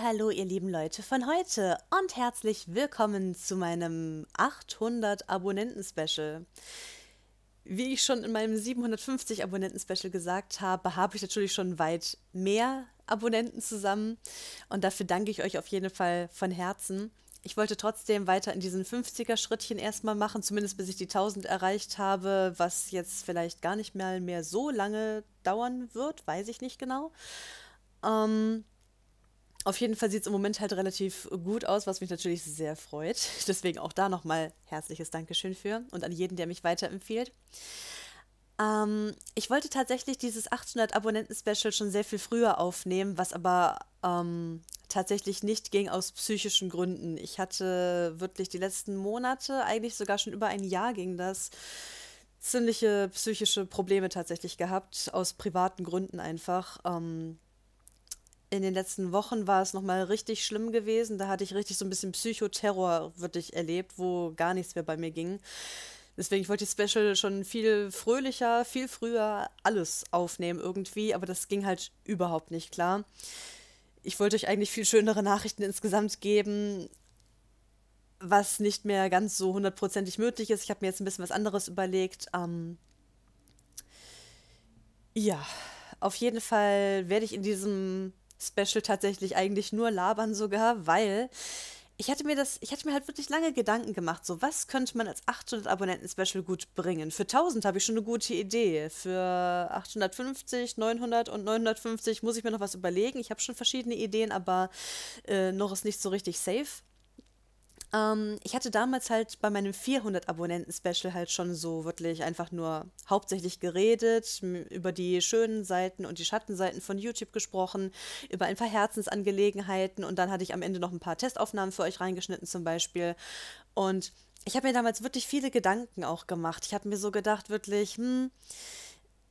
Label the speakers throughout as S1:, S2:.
S1: Hallo, ihr lieben Leute von heute und herzlich willkommen zu meinem 800 Abonnenten Special. Wie ich schon in meinem 750 Abonnenten Special gesagt habe, habe ich natürlich schon weit mehr Abonnenten zusammen und dafür danke ich euch auf jeden Fall von Herzen. Ich wollte trotzdem weiter in diesen 50er-Schrittchen erstmal machen, zumindest bis ich die 1000 erreicht habe, was jetzt vielleicht gar nicht mehr, mehr so lange dauern wird, weiß ich nicht genau. Ähm, auf jeden Fall sieht es im Moment halt relativ gut aus, was mich natürlich sehr freut. Deswegen auch da nochmal herzliches Dankeschön für und an jeden, der mich weiterempfiehlt. Ähm, ich wollte tatsächlich dieses 800 Abonnenten-Special schon sehr viel früher aufnehmen, was aber ähm, tatsächlich nicht ging aus psychischen Gründen. Ich hatte wirklich die letzten Monate, eigentlich sogar schon über ein Jahr ging das, ziemliche psychische Probleme tatsächlich gehabt, aus privaten Gründen einfach. Ähm, in den letzten Wochen war es nochmal richtig schlimm gewesen. Da hatte ich richtig so ein bisschen Psychoterror wirklich erlebt, wo gar nichts mehr bei mir ging. Deswegen, ich wollte die Special schon viel fröhlicher, viel früher alles aufnehmen irgendwie, aber das ging halt überhaupt nicht klar. Ich wollte euch eigentlich viel schönere Nachrichten insgesamt geben, was nicht mehr ganz so hundertprozentig möglich ist. Ich habe mir jetzt ein bisschen was anderes überlegt. Ähm ja, auf jeden Fall werde ich in diesem Special tatsächlich eigentlich nur labern sogar, weil ich hatte mir das, ich hatte mir halt wirklich lange Gedanken gemacht, so was könnte man als 800 Abonnenten Special gut bringen. Für 1000 habe ich schon eine gute Idee. Für 850, 900 und 950 muss ich mir noch was überlegen. Ich habe schon verschiedene Ideen, aber äh, noch ist nicht so richtig safe. Ähm, ich hatte damals halt bei meinem 400-Abonnenten-Special halt schon so wirklich einfach nur hauptsächlich geredet, über die schönen Seiten und die Schattenseiten von YouTube gesprochen, über ein paar Herzensangelegenheiten und dann hatte ich am Ende noch ein paar Testaufnahmen für euch reingeschnitten zum Beispiel. Und ich habe mir damals wirklich viele Gedanken auch gemacht. Ich habe mir so gedacht, wirklich, hm,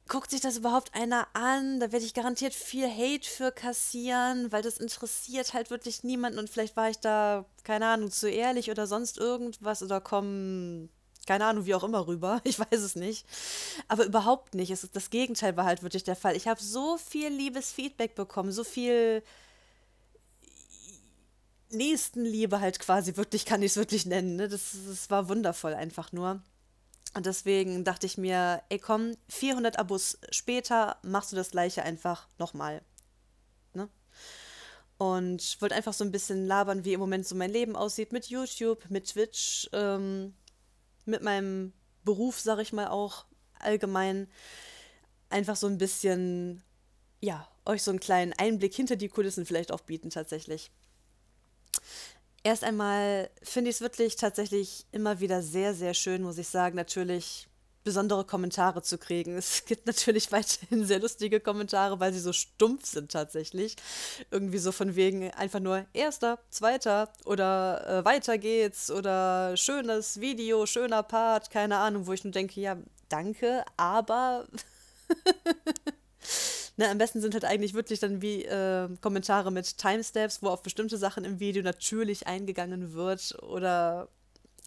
S1: guckt sich das überhaupt einer an? Da werde ich garantiert viel Hate für kassieren, weil das interessiert halt wirklich niemanden und vielleicht war ich da, keine Ahnung, zu ehrlich oder sonst irgendwas oder kommen, keine Ahnung, wie auch immer rüber. Ich weiß es nicht. Aber überhaupt nicht. Es, das Gegenteil war halt wirklich der Fall. Ich habe so viel liebes Feedback bekommen, so viel. Nächstenliebe halt quasi, wirklich kann ich es wirklich nennen. Ne? Das, das war wundervoll einfach nur. Und deswegen dachte ich mir, ey komm, 400 Abos später machst du das gleiche einfach nochmal. Ne? Und wollte einfach so ein bisschen labern, wie im Moment so mein Leben aussieht mit YouTube, mit Twitch, ähm, mit meinem Beruf, sag ich mal auch allgemein. Einfach so ein bisschen, ja, euch so einen kleinen Einblick hinter die Kulissen vielleicht auch bieten tatsächlich erst einmal finde ich es wirklich tatsächlich immer wieder sehr, sehr schön, muss ich sagen. Natürlich besondere Kommentare zu kriegen. Es gibt natürlich weiterhin sehr lustige Kommentare, weil sie so stumpf sind tatsächlich. Irgendwie so von wegen einfach nur erster, zweiter oder äh, weiter geht's oder schönes Video, schöner Part, keine Ahnung, wo ich nur denke, ja, danke, aber Ne, am besten sind halt eigentlich wirklich dann wie äh, Kommentare mit Timestamps, wo auf bestimmte Sachen im Video natürlich eingegangen wird oder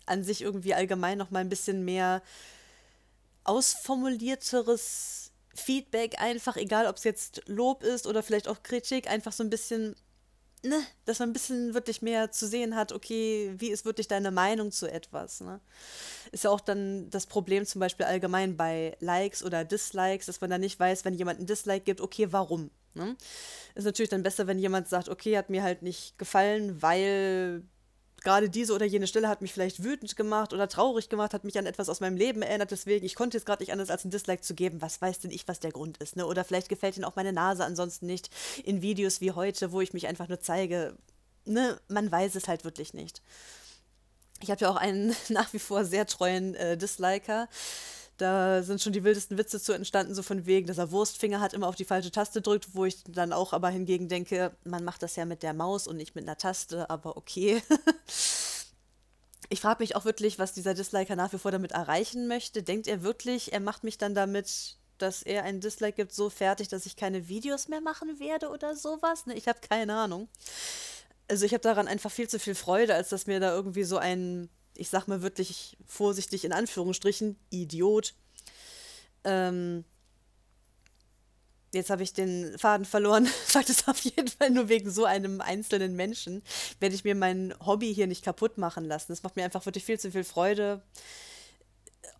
S1: an sich irgendwie allgemein noch mal ein bisschen mehr ausformulierteres Feedback einfach, egal ob es jetzt Lob ist oder vielleicht auch Kritik, einfach so ein bisschen ne, dass man ein bisschen wirklich mehr zu sehen hat, okay, wie ist wirklich deine Meinung zu etwas, ne? Ist ja auch dann das Problem zum Beispiel allgemein bei Likes oder Dislikes, dass man dann nicht weiß, wenn jemand ein Dislike gibt, okay, warum? Ne? Ist natürlich dann besser, wenn jemand sagt, okay, hat mir halt nicht gefallen, weil gerade diese oder jene Stelle hat mich vielleicht wütend gemacht oder traurig gemacht, hat mich an etwas aus meinem Leben erinnert, deswegen ich konnte jetzt gerade nicht anders als ein Dislike zu geben. Was weiß denn ich, was der Grund ist, ne? Oder vielleicht gefällt ihnen auch meine Nase ansonsten nicht in Videos wie heute, wo ich mich einfach nur zeige. Ne, man weiß es halt wirklich nicht. Ich habe ja auch einen nach wie vor sehr treuen äh, Disliker, da sind schon die wildesten Witze zu entstanden, so von wegen, dass er Wurstfinger hat, immer auf die falsche Taste drückt, wo ich dann auch aber hingegen denke, man macht das ja mit der Maus und nicht mit einer Taste, aber okay. ich frage mich auch wirklich, was dieser Disliker nach wie vor damit erreichen möchte. Denkt er wirklich, er macht mich dann damit, dass er einen Dislike gibt, so fertig, dass ich keine Videos mehr machen werde oder sowas? Ne, ich habe keine Ahnung. Also ich habe daran einfach viel zu viel Freude, als dass mir da irgendwie so ein ich sag mal wirklich vorsichtig in Anführungsstrichen, Idiot. Ähm, jetzt habe ich den Faden verloren. Sagt es auf jeden Fall nur wegen so einem einzelnen Menschen, werde ich mir mein Hobby hier nicht kaputt machen lassen. Es macht mir einfach wirklich viel zu viel Freude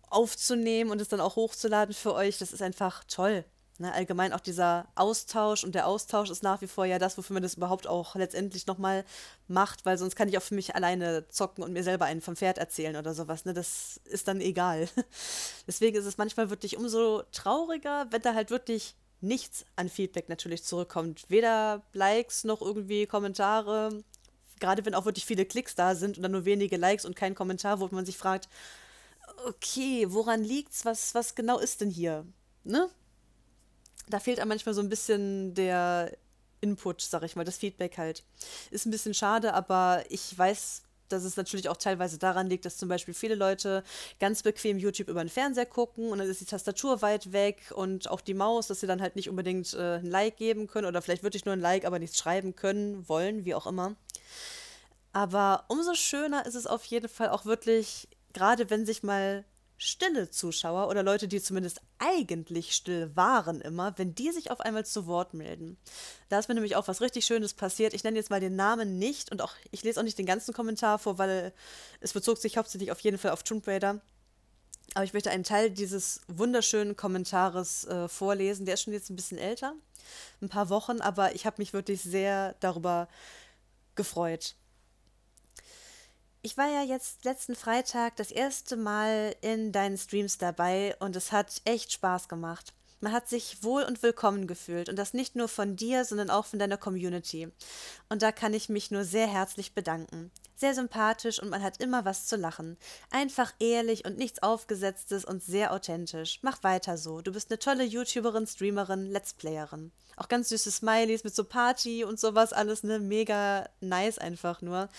S1: aufzunehmen und es dann auch hochzuladen für euch. Das ist einfach toll ne, allgemein auch dieser Austausch und der Austausch ist nach wie vor ja das, wofür man das überhaupt auch letztendlich nochmal macht, weil sonst kann ich auch für mich alleine zocken und mir selber einen vom Pferd erzählen oder sowas. Ne? Das ist dann egal. Deswegen ist es manchmal wirklich umso trauriger, wenn da halt wirklich nichts an Feedback natürlich zurückkommt. Weder Likes noch irgendwie Kommentare. Gerade wenn auch wirklich viele Klicks da sind und dann nur wenige Likes und kein Kommentar, wo man sich fragt, okay, woran liegt's? Was, was genau ist denn hier? Ne? da fehlt einem manchmal so ein bisschen der Input, sag ich mal, das Feedback halt. Ist ein bisschen schade, aber ich weiß, dass es natürlich auch teilweise daran liegt, dass zum Beispiel viele Leute ganz bequem YouTube über den Fernseher gucken und dann ist die Tastatur weit weg und auch die Maus, dass sie dann halt nicht unbedingt äh, ein Like geben können oder vielleicht wirklich nur ein Like, aber nichts schreiben können, wollen, wie auch immer. Aber umso schöner ist es auf jeden Fall auch wirklich, gerade wenn sich mal stille Zuschauer oder Leute, die zumindest eigentlich still waren immer, wenn die sich auf einmal zu Wort melden. Da ist mir nämlich auch was richtig Schönes passiert. Ich nenne jetzt mal den Namen nicht und auch ich lese auch nicht den ganzen Kommentar vor, weil es bezog sich hauptsächlich auf jeden Fall auf Tomb Raider. Aber ich möchte einen Teil dieses wunderschönen Kommentares äh, vorlesen. Der ist schon jetzt ein bisschen älter, ein paar Wochen, aber ich habe mich wirklich sehr darüber gefreut ich war ja jetzt letzten Freitag das erste Mal in deinen Streams dabei und es hat echt Spaß gemacht. Man hat sich wohl und willkommen gefühlt und das nicht nur von dir, sondern auch von deiner Community. Und da kann ich mich nur sehr herzlich bedanken. Sehr sympathisch und man hat immer was zu lachen. Einfach ehrlich und nichts aufgesetztes und sehr authentisch. Mach weiter so. Du bist eine tolle YouTuberin, Streamerin, Let's Playerin. Auch ganz süße Smileys mit so Party und sowas alles, ne? Mega nice einfach nur.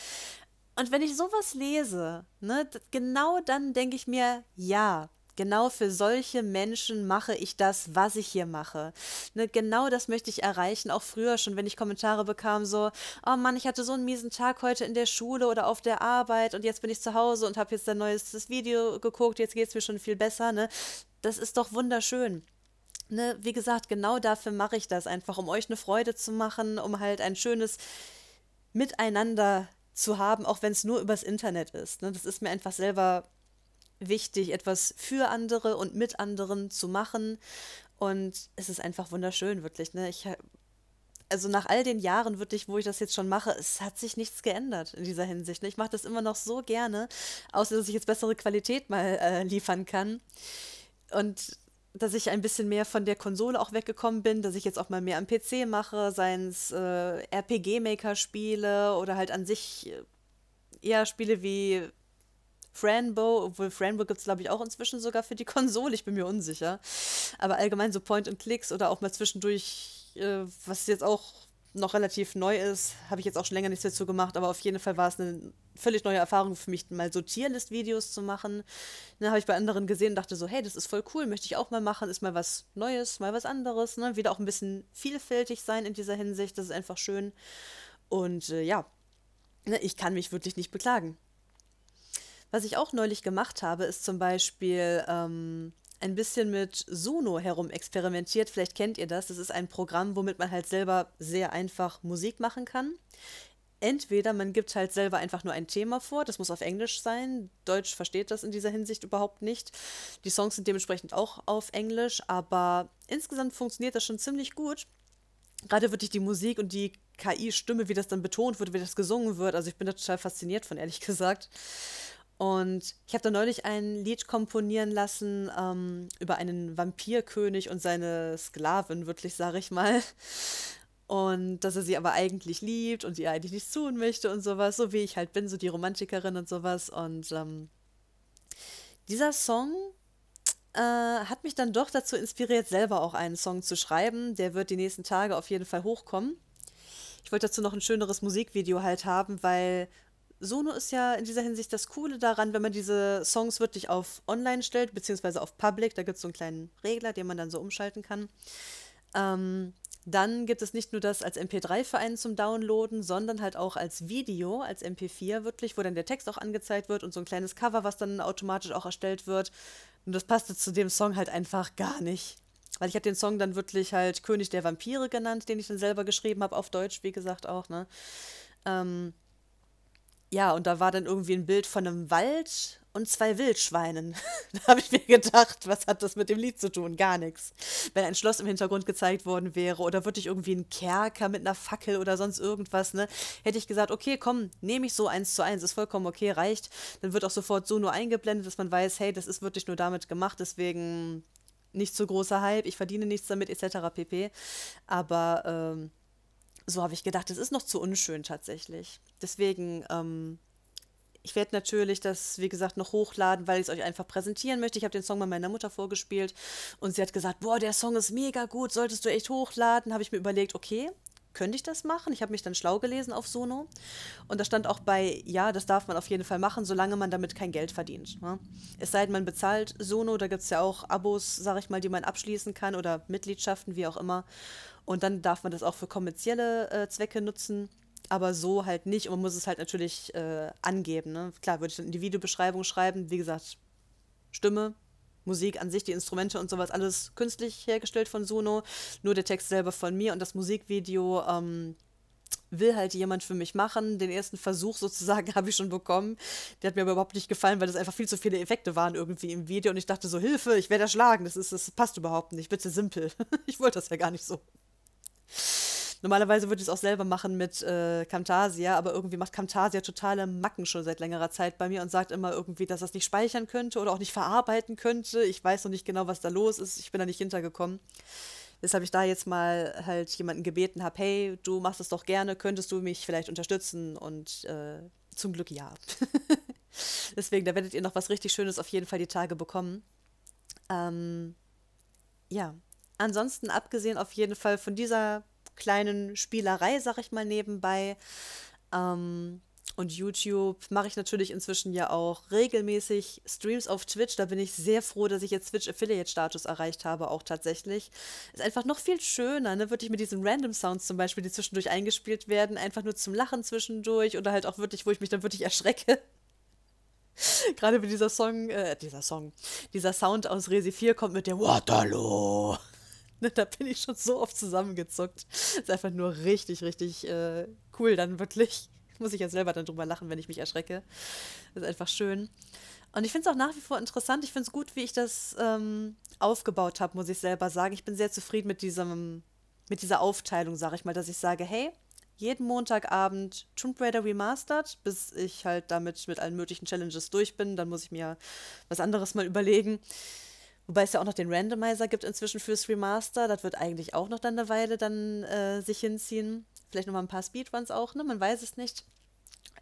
S1: Und wenn ich sowas lese, ne, genau dann denke ich mir, ja, genau für solche Menschen mache ich das, was ich hier mache. Ne, genau das möchte ich erreichen, auch früher schon, wenn ich Kommentare bekam, so, oh Mann, ich hatte so einen miesen Tag heute in der Schule oder auf der Arbeit und jetzt bin ich zu Hause und habe jetzt ein neues Video geguckt, jetzt geht es mir schon viel besser. Ne? Das ist doch wunderschön. Ne, wie gesagt, genau dafür mache ich das, einfach um euch eine Freude zu machen, um halt ein schönes Miteinander zu haben, auch wenn es nur übers Internet ist. Ne? Das ist mir einfach selber wichtig, etwas für andere und mit anderen zu machen. Und es ist einfach wunderschön, wirklich. Ne? Ich, also nach all den Jahren wirklich, wo ich das jetzt schon mache, es hat sich nichts geändert in dieser Hinsicht. Ne? Ich mache das immer noch so gerne, außer dass ich jetzt bessere Qualität mal äh, liefern kann. Und dass ich ein bisschen mehr von der Konsole auch weggekommen bin, dass ich jetzt auch mal mehr am PC mache, seien es äh, RPG-Maker spiele oder halt an sich äh, eher Spiele wie Franbo, obwohl Franbo gibt es, glaube ich, auch inzwischen sogar für die Konsole, ich bin mir unsicher. Aber allgemein so Point and Clicks oder auch mal zwischendurch, äh, was jetzt auch noch relativ neu ist. Habe ich jetzt auch schon länger nichts dazu gemacht, aber auf jeden Fall war es eine völlig neue Erfahrung für mich, mal so Tierlist-Videos zu machen. Dann habe ich bei anderen gesehen und dachte so, hey, das ist voll cool, möchte ich auch mal machen, ist mal was Neues, mal was anderes. Ne? Wieder auch ein bisschen vielfältig sein in dieser Hinsicht, das ist einfach schön. Und äh, ja, ne, ich kann mich wirklich nicht beklagen. Was ich auch neulich gemacht habe, ist zum Beispiel ähm, ein bisschen mit Suno herum experimentiert. Vielleicht kennt ihr das. Das ist ein Programm, womit man halt selber sehr einfach Musik machen kann. Entweder man gibt halt selber einfach nur ein Thema vor, das muss auf Englisch sein. Deutsch versteht das in dieser Hinsicht überhaupt nicht. Die Songs sind dementsprechend auch auf Englisch, aber insgesamt funktioniert das schon ziemlich gut. Gerade wirklich die Musik und die KI-Stimme, wie das dann betont wird, wie das gesungen wird. Also ich bin da total fasziniert von, ehrlich gesagt. Und ich habe da neulich ein Lied komponieren lassen ähm, über einen Vampirkönig und seine Sklavin, wirklich, sage ich mal. Und dass er sie aber eigentlich liebt und ihr eigentlich nichts tun möchte und sowas, so wie ich halt bin, so die Romantikerin und sowas. Und ähm, dieser Song äh, hat mich dann doch dazu inspiriert, selber auch einen Song zu schreiben. Der wird die nächsten Tage auf jeden Fall hochkommen. Ich wollte dazu noch ein schöneres Musikvideo halt haben, weil Sono ist ja in dieser Hinsicht das Coole daran, wenn man diese Songs wirklich auf online stellt, beziehungsweise auf Public, da gibt es so einen kleinen Regler, den man dann so umschalten kann. Ähm, dann gibt es nicht nur das als MP3 für einen zum Downloaden, sondern halt auch als Video, als MP4 wirklich, wo dann der Text auch angezeigt wird und so ein kleines Cover, was dann automatisch auch erstellt wird. Und das passte zu dem Song halt einfach gar nicht. Weil ich habe den Song dann wirklich halt König der Vampire genannt, den ich dann selber geschrieben habe, auf Deutsch, wie gesagt auch, ne? Ähm, ja, und da war dann irgendwie ein Bild von einem Wald und zwei Wildschweinen. da habe ich mir gedacht, was hat das mit dem Lied zu tun? Gar nichts. Wenn ein Schloss im Hintergrund gezeigt worden wäre oder wirklich irgendwie ein Kerker mit einer Fackel oder sonst irgendwas, ne, hätte ich gesagt, okay, komm, nehme ich so eins zu eins, ist vollkommen okay, reicht. Dann wird auch sofort so nur eingeblendet, dass man weiß, hey, das ist wirklich nur damit gemacht, deswegen nicht so großer Hype, ich verdiene nichts damit, etc. pp. Aber ähm, so habe ich gedacht, das ist noch zu unschön tatsächlich. Deswegen, ähm, ich werde natürlich das, wie gesagt, noch hochladen, weil ich es euch einfach präsentieren möchte. Ich habe den Song bei meiner Mutter vorgespielt und sie hat gesagt, boah, der Song ist mega gut, solltest du echt hochladen. Habe ich mir überlegt, okay, könnte ich das machen? Ich habe mich dann schlau gelesen auf Sono. Und da stand auch bei, ja, das darf man auf jeden Fall machen, solange man damit kein Geld verdient. Ne? Es sei denn, man bezahlt Sono, da gibt es ja auch Abos, sag ich mal, die man abschließen kann oder Mitgliedschaften, wie auch immer. Und dann darf man das auch für kommerzielle äh, Zwecke nutzen, aber so halt nicht. Und man muss es halt natürlich äh, angeben. Ne? Klar, würde ich dann in die Videobeschreibung schreiben, wie gesagt, Stimme, Musik an sich, die Instrumente und sowas, alles künstlich hergestellt von Suno, nur der Text selber von mir und das Musikvideo ähm, will halt jemand für mich machen. Den ersten Versuch sozusagen habe ich schon bekommen. Der hat mir aber überhaupt nicht gefallen, weil das einfach viel zu viele Effekte waren irgendwie im Video und ich dachte so, Hilfe, ich werde erschlagen, das, ist, das passt überhaupt nicht, bitte simpel. ich wollte das ja gar nicht so. Normalerweise würde ich es auch selber machen mit äh, Camtasia, aber irgendwie macht Camtasia totale Macken schon seit längerer Zeit bei mir und sagt immer irgendwie, dass das nicht speichern könnte oder auch nicht verarbeiten könnte. Ich weiß noch nicht genau, was da los ist. Ich bin da nicht hintergekommen. Deshalb ich da jetzt mal halt jemanden gebeten habe, hey, du machst es doch gerne, könntest du mich vielleicht unterstützen? Und äh, zum Glück ja. Deswegen, da werdet ihr noch was richtig Schönes auf jeden Fall die Tage bekommen. Ähm, ja, ansonsten abgesehen auf jeden Fall von dieser kleinen Spielerei, sag ich mal, nebenbei. Ähm, und YouTube mache ich natürlich inzwischen ja auch regelmäßig Streams auf Twitch. Da bin ich sehr froh, dass ich jetzt Twitch Affiliate Status erreicht habe, auch tatsächlich. Ist einfach noch viel schöner, ne? Wirklich mit diesen Random Sounds zum Beispiel, die zwischendurch eingespielt werden, einfach nur zum Lachen zwischendurch oder halt auch wirklich, wo ich mich dann wirklich erschrecke. Gerade wie dieser Song, äh, dieser Song, dieser Sound aus Resi 4 kommt mit der Waterloo. da bin ich schon so oft zusammengezuckt. Ist einfach nur richtig, richtig äh, cool dann wirklich. Muss ich ja selber dann drüber lachen, wenn ich mich erschrecke. Ist einfach schön. Und ich finde es auch nach wie vor interessant. Ich finde es gut, wie ich das ähm, aufgebaut habe, muss ich selber sagen. Ich bin sehr zufrieden mit diesem, mit dieser Aufteilung, sage ich mal, dass ich sage, hey, jeden Montagabend Tomb Raider Remastered, bis ich halt damit mit allen möglichen Challenges durch bin. Dann muss ich mir was anderes mal überlegen. Wobei es ja auch noch den Randomizer gibt inzwischen fürs Remaster. Das wird eigentlich auch noch dann eine Weile dann äh, sich hinziehen. Vielleicht nochmal ein paar Speedruns auch, ne? Man weiß es nicht.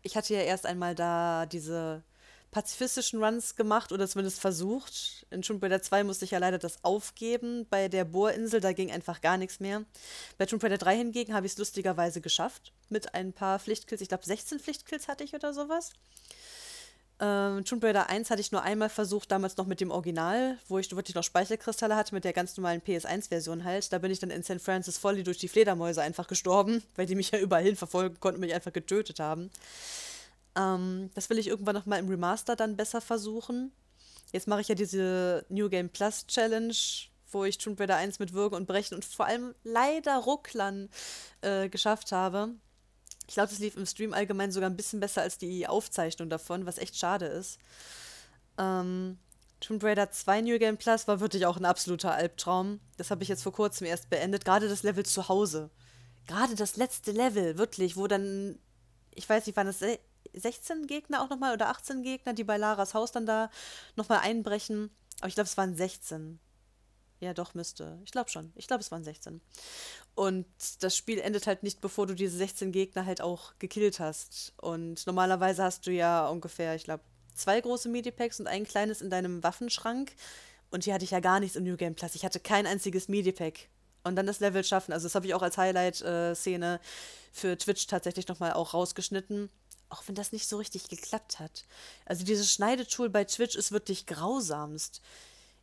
S1: Ich hatte ja erst einmal da diese pazifistischen Runs gemacht oder zumindest versucht. In Tomb Raider 2 musste ich ja leider das aufgeben. Bei der Bohrinsel, da ging einfach gar nichts mehr. Bei Tomb Raider 3 hingegen habe ich es lustigerweise geschafft. Mit ein paar Pflichtkills. Ich glaube, 16 Pflichtkills hatte ich oder sowas. Ähm, Tomb Raider 1 hatte ich nur einmal versucht, damals noch mit dem Original, wo ich wirklich noch Speicherkristalle hatte, mit der ganz normalen PS1-Version halt. Da bin ich dann in St. Francis Folly durch die Fledermäuse einfach gestorben, weil die mich ja überall hin verfolgen konnten und mich einfach getötet haben. Ähm, das will ich irgendwann nochmal im Remaster dann besser versuchen. Jetzt mache ich ja diese New Game Plus Challenge, wo ich Tomb Raider 1 mit Würgen und Brechen und vor allem leider Rucklern äh, geschafft habe. Ich glaube, das lief im Stream allgemein sogar ein bisschen besser als die Aufzeichnung davon, was echt schade ist. Ähm, Tomb Raider 2 New Game Plus war wirklich auch ein absoluter Albtraum. Das habe ich jetzt vor kurzem erst beendet. Gerade das Level zu Hause. Gerade das letzte Level, wirklich, wo dann, ich weiß nicht, waren das 16 Gegner auch nochmal oder 18 Gegner, die bei Laras Haus dann da nochmal einbrechen. Aber ich glaube, es waren 16. Ja, doch, müsste. Ich glaube schon. Ich glaube, es waren 16. Und das Spiel endet halt nicht, bevor du diese 16 Gegner halt auch gekillt hast. Und normalerweise hast du ja ungefähr, ich glaube, zwei große Medipacks und ein kleines in deinem Waffenschrank. Und hier hatte ich ja gar nichts im New Game Plus. Ich hatte kein einziges Medipack. Und dann das Level schaffen. Also das habe ich auch als Highlight-Szene für Twitch tatsächlich nochmal auch rausgeschnitten. Auch wenn das nicht so richtig geklappt hat. Also dieses Schneidetool bei Twitch ist wirklich grausamst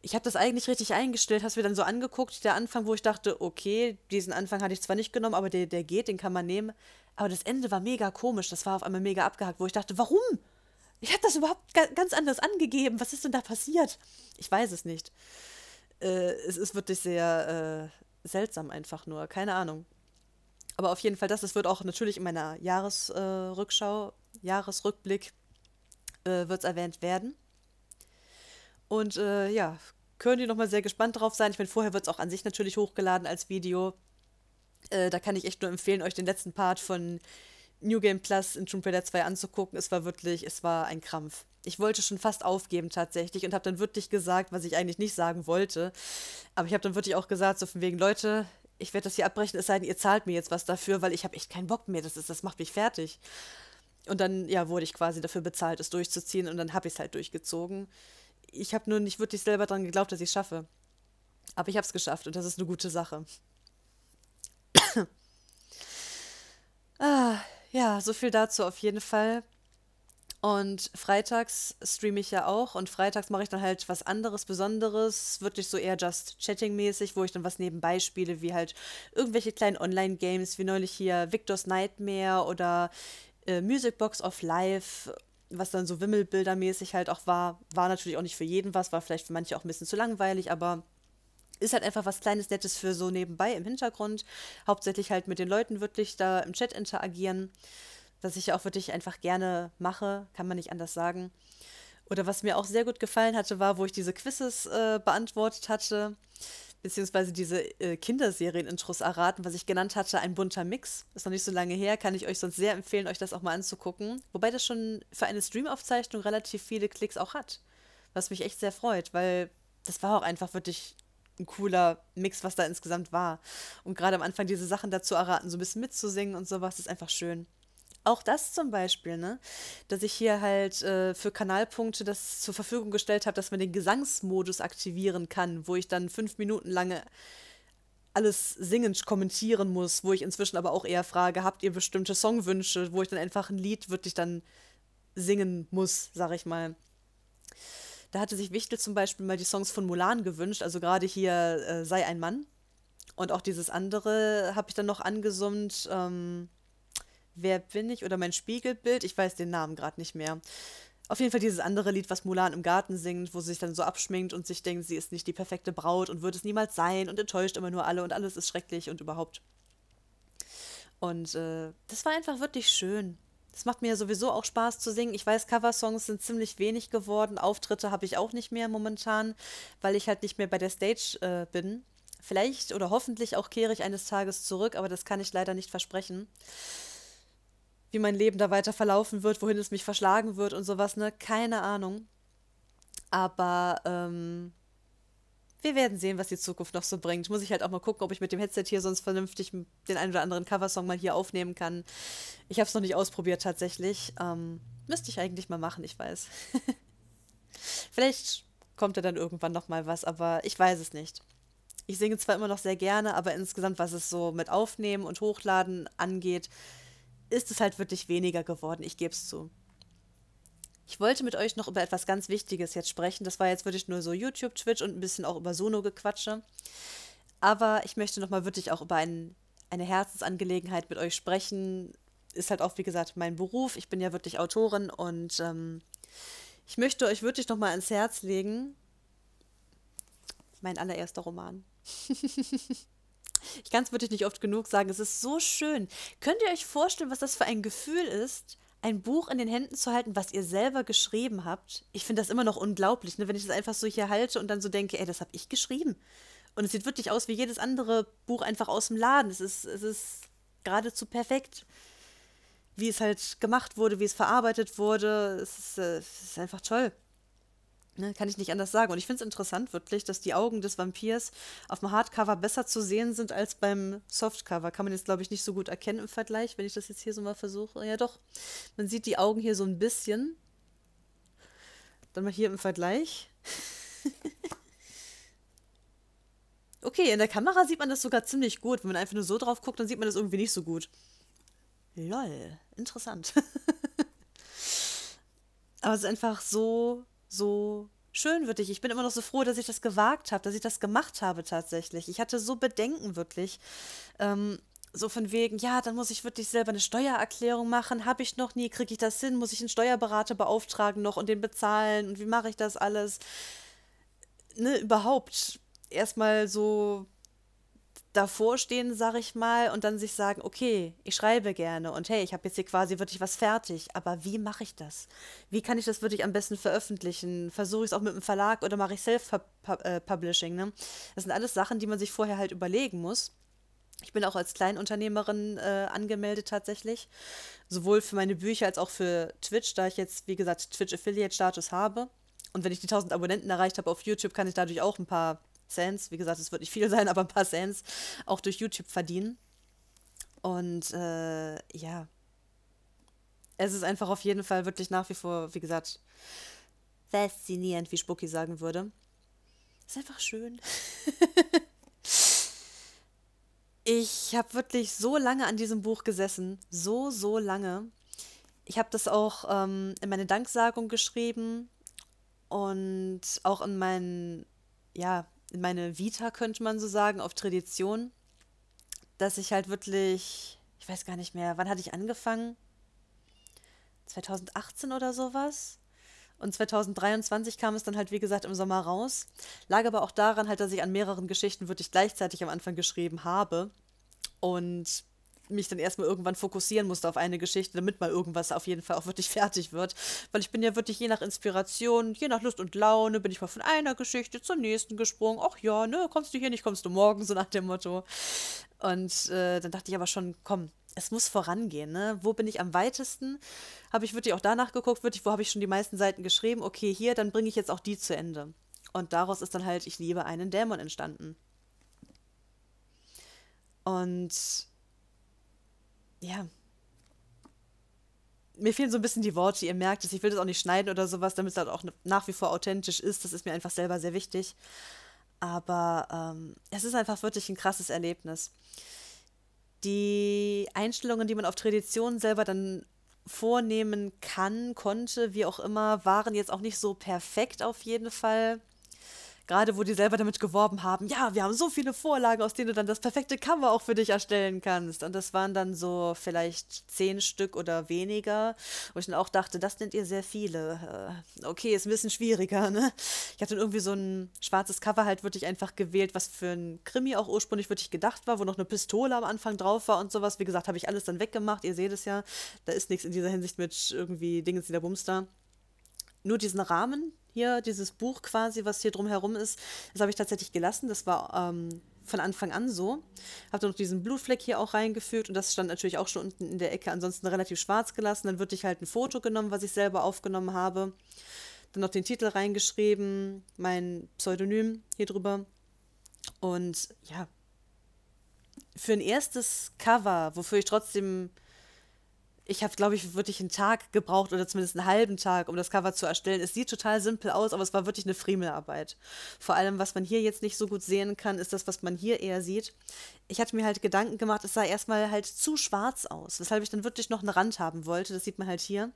S1: ich habe das eigentlich richtig eingestellt, hast mir dann so angeguckt, der Anfang, wo ich dachte, okay, diesen Anfang hatte ich zwar nicht genommen, aber der, der geht, den kann man nehmen. Aber das Ende war mega komisch, das war auf einmal mega abgehakt, wo ich dachte, warum? Ich habe das überhaupt ga ganz anders angegeben. Was ist denn da passiert? Ich weiß es nicht. Äh, es ist wirklich sehr äh, seltsam einfach nur, keine Ahnung. Aber auf jeden Fall, das, das wird auch natürlich in meiner Jahresrückschau, äh, Jahresrückblick, äh, wird es erwähnt werden. Und äh, ja, können die nochmal sehr gespannt drauf sein. Ich meine, vorher wird es auch an sich natürlich hochgeladen als Video. Äh, da kann ich echt nur empfehlen, euch den letzten Part von New Game Plus in Tomb Raider 2 anzugucken. Es war wirklich, es war ein Krampf. Ich wollte schon fast aufgeben tatsächlich und habe dann wirklich gesagt, was ich eigentlich nicht sagen wollte. Aber ich habe dann wirklich auch gesagt, so von wegen, Leute, ich werde das hier abbrechen, es sei denn, ihr zahlt mir jetzt was dafür, weil ich habe echt keinen Bock mehr. Das, ist, das macht mich fertig. Und dann, ja, wurde ich quasi dafür bezahlt, es durchzuziehen und dann habe ich es halt durchgezogen ich habe nur nicht wirklich selber daran geglaubt, dass ich es schaffe. Aber ich habe es geschafft und das ist eine gute Sache. ah, ja, so viel dazu auf jeden Fall. Und freitags streame ich ja auch und freitags mache ich dann halt was anderes, Besonderes, wirklich so eher just chatting-mäßig, wo ich dann was nebenbei spiele, wie halt irgendwelche kleinen Online-Games, wie neulich hier Victor's Nightmare oder äh, Music Box of Life was dann so Wimmelbildermäßig halt auch war, war natürlich auch nicht für jeden was, war vielleicht für manche auch ein bisschen zu langweilig, aber ist halt einfach was Kleines, Nettes für so nebenbei im Hintergrund. Hauptsächlich halt mit den Leuten wirklich da im Chat interagieren, was ich ja auch wirklich einfach gerne mache, kann man nicht anders sagen. Oder was mir auch sehr gut gefallen hatte, war, wo ich diese Quizzes äh, beantwortet hatte beziehungsweise diese äh, Kinderserien-Intros erraten, was ich genannt hatte, ein bunter Mix. Ist noch nicht so lange her, kann ich euch sonst sehr empfehlen, euch das auch mal anzugucken. Wobei das schon für eine Stream-Aufzeichnung relativ viele Klicks auch hat. Was mich echt sehr freut, weil das war auch einfach wirklich ein cooler Mix, was da insgesamt war. Und gerade am Anfang diese Sachen dazu erraten, so ein bisschen mitzusingen und sowas, ist einfach schön. Auch das zum Beispiel, ne? Dass ich hier halt äh, für Kanalpunkte das zur Verfügung gestellt habe, dass man den Gesangsmodus aktivieren kann, wo ich dann fünf Minuten lange alles singend kommentieren muss, wo ich inzwischen aber auch eher frage, habt ihr bestimmte Songwünsche, wo ich dann einfach ein Lied wirklich dann singen muss, sag ich mal. Da hatte sich Wichtel zum Beispiel mal die Songs von Mulan gewünscht, also gerade hier äh, Sei ein Mann. Und auch dieses andere habe ich dann noch angesummt. Ähm, Wer bin ich oder mein Spiegelbild, ich weiß den Namen gerade nicht mehr. Auf jeden Fall dieses andere Lied, was Mulan im Garten singt, wo sie sich dann so abschminkt und sich denkt, sie ist nicht die perfekte Braut und wird es niemals sein und enttäuscht immer nur alle und alles ist schrecklich und überhaupt. Und äh, das war einfach wirklich schön. Das macht mir sowieso auch Spaß zu singen. Ich weiß, Coversongs sind ziemlich wenig geworden. Auftritte habe ich auch nicht mehr momentan, weil ich halt nicht mehr bei der Stage äh, bin. Vielleicht oder hoffentlich auch kehre ich eines Tages zurück, aber das kann ich leider nicht versprechen wie mein Leben da weiter verlaufen wird, wohin es mich verschlagen wird und sowas, ne? Keine Ahnung. Aber ähm, wir werden sehen, was die Zukunft noch so bringt. Muss ich halt auch mal gucken, ob ich mit dem Headset hier sonst vernünftig den einen oder anderen Coversong mal hier aufnehmen kann. Ich habe es noch nicht ausprobiert tatsächlich. Ähm, müsste ich eigentlich mal machen, ich weiß. Vielleicht kommt da dann irgendwann noch mal was, aber ich weiß es nicht. Ich singe zwar immer noch sehr gerne, aber insgesamt, was es so mit Aufnehmen und Hochladen angeht, ist es halt wirklich weniger geworden, ich gebe es zu. Ich wollte mit euch noch über etwas ganz Wichtiges jetzt sprechen. Das war jetzt wirklich nur so YouTube, Twitch und ein bisschen auch über Sono gequatsche. Aber ich möchte nochmal wirklich auch über ein, eine Herzensangelegenheit mit euch sprechen. Ist halt auch, wie gesagt, mein Beruf. Ich bin ja wirklich Autorin und ähm, ich möchte euch wirklich nochmal ans Herz legen. Mein allererster Roman. ich kann es wirklich nicht oft genug sagen, es ist so schön. Könnt ihr euch vorstellen, was das für ein Gefühl ist, ein Buch in den Händen zu halten, was ihr selber geschrieben habt? Ich finde das immer noch unglaublich, ne? wenn ich das einfach so hier halte und dann so denke, ey, das habe ich geschrieben. Und es sieht wirklich aus wie jedes andere Buch einfach aus dem Laden. Es ist, es ist geradezu perfekt, wie es halt gemacht wurde, wie es verarbeitet wurde. Es ist, äh, es ist einfach toll. Ne, kann ich nicht anders sagen. Und ich finde es interessant wirklich, dass die Augen des Vampirs auf dem Hardcover besser zu sehen sind als beim Softcover. Kann man jetzt, glaube ich, nicht so gut erkennen im Vergleich, wenn ich das jetzt hier so mal versuche. Ja doch, man sieht die Augen hier so ein bisschen. Dann mal hier im Vergleich. okay, in der Kamera sieht man das sogar ziemlich gut. Wenn man einfach nur so drauf guckt, dann sieht man das irgendwie nicht so gut. Lol, interessant. Aber es ist einfach so so schön wirklich. Ich bin immer noch so froh, dass ich das gewagt habe, dass ich das gemacht habe tatsächlich. Ich hatte so Bedenken wirklich. Ähm, so von wegen, ja, dann muss ich wirklich selber eine Steuererklärung machen. Habe ich noch nie, kriege ich das hin? Muss ich einen Steuerberater beauftragen noch und den bezahlen? Und wie mache ich das alles? Ne, überhaupt erstmal so davor stehen, sag ich mal, und dann sich sagen, okay, ich schreibe gerne und hey, ich habe jetzt hier quasi wirklich was fertig, aber wie mache ich das? Wie kann ich das wirklich am besten veröffentlichen? Versuche ich es auch mit einem Verlag oder mache ich Self-Publishing? Äh, ne? Das sind alles Sachen, die man sich vorher halt überlegen muss. Ich bin auch als Kleinunternehmerin äh, angemeldet tatsächlich, sowohl für meine Bücher als auch für Twitch, da ich jetzt, wie gesagt, Twitch-Affiliate-Status habe. Und wenn ich die 1000 Abonnenten erreicht habe auf YouTube, kann ich dadurch auch ein paar Cents, wie gesagt, es wird nicht viel sein, aber ein paar Cents auch durch YouTube verdienen. Und äh, ja, es ist einfach auf jeden Fall wirklich nach wie vor, wie gesagt, faszinierend, wie Spucki sagen würde. Ist einfach schön. ich habe wirklich so lange an diesem Buch gesessen, so, so lange. Ich habe das auch ähm, in meine Danksagung geschrieben und auch in meinen, ja, in meine Vita, könnte man so sagen, auf Tradition, dass ich halt wirklich, ich weiß gar nicht mehr, wann hatte ich angefangen? 2018 oder sowas? Und 2023 kam es dann halt, wie gesagt, im Sommer raus. Lag aber auch daran halt, dass ich an mehreren Geschichten wirklich gleichzeitig am Anfang geschrieben habe. Und mich dann erstmal irgendwann fokussieren musste auf eine Geschichte, damit mal irgendwas auf jeden Fall auch wirklich fertig wird. Weil ich bin ja wirklich je nach Inspiration, je nach Lust und Laune, bin ich mal von einer Geschichte zur nächsten gesprungen. Ach ja, ne, kommst du hier nicht, kommst du morgen, so nach dem Motto. Und äh, dann dachte ich aber schon, komm, es muss vorangehen, ne? Wo bin ich am weitesten? Habe ich wirklich auch danach geguckt, wirklich, wo habe ich schon die meisten Seiten geschrieben? Okay, hier, dann bringe ich jetzt auch die zu Ende. Und daraus ist dann halt, ich liebe einen Dämon entstanden. Und ja. Mir fehlen so ein bisschen die Worte, ihr merkt es. Ich will das auch nicht schneiden oder sowas, damit es halt auch nach wie vor authentisch ist. Das ist mir einfach selber sehr wichtig. Aber ähm, es ist einfach wirklich ein krasses Erlebnis. Die Einstellungen, die man auf Traditionen selber dann vornehmen kann, konnte, wie auch immer, waren jetzt auch nicht so perfekt auf jeden Fall gerade wo die selber damit geworben haben, ja, wir haben so viele Vorlagen, aus denen du dann das perfekte Cover auch für dich erstellen kannst. Und das waren dann so vielleicht zehn Stück oder weniger, wo ich dann auch dachte, das nennt ihr sehr viele. Äh, okay, ist ein bisschen schwieriger, ne? Ich hatte dann irgendwie so ein schwarzes Cover halt wirklich einfach gewählt, was für ein Krimi auch ursprünglich wirklich gedacht war, wo noch eine Pistole am Anfang drauf war und sowas. Wie gesagt, habe ich alles dann weggemacht, ihr seht es ja, da ist nichts in dieser Hinsicht mit irgendwie Dingens in der Bumster nur diesen Rahmen, hier, dieses Buch quasi, was hier drumherum ist, das habe ich tatsächlich gelassen. Das war ähm, von Anfang an so. Habe dann noch diesen Blutfleck hier auch reingefügt und das stand natürlich auch schon unten in der Ecke, ansonsten relativ schwarz gelassen. Dann würde ich halt ein Foto genommen, was ich selber aufgenommen habe. Dann noch den Titel reingeschrieben, mein Pseudonym hier drüber. Und ja, für ein erstes Cover, wofür ich trotzdem ich habe, glaube ich, wirklich einen Tag gebraucht oder zumindest einen halben Tag, um das Cover zu erstellen. Es sieht total simpel aus, aber es war wirklich eine Friemelarbeit. Vor allem, was man hier jetzt nicht so gut sehen kann, ist das, was man hier eher sieht. Ich hatte mir halt Gedanken gemacht, es sah erstmal halt zu schwarz aus, weshalb ich dann wirklich noch einen Rand haben wollte. Das sieht man halt hier.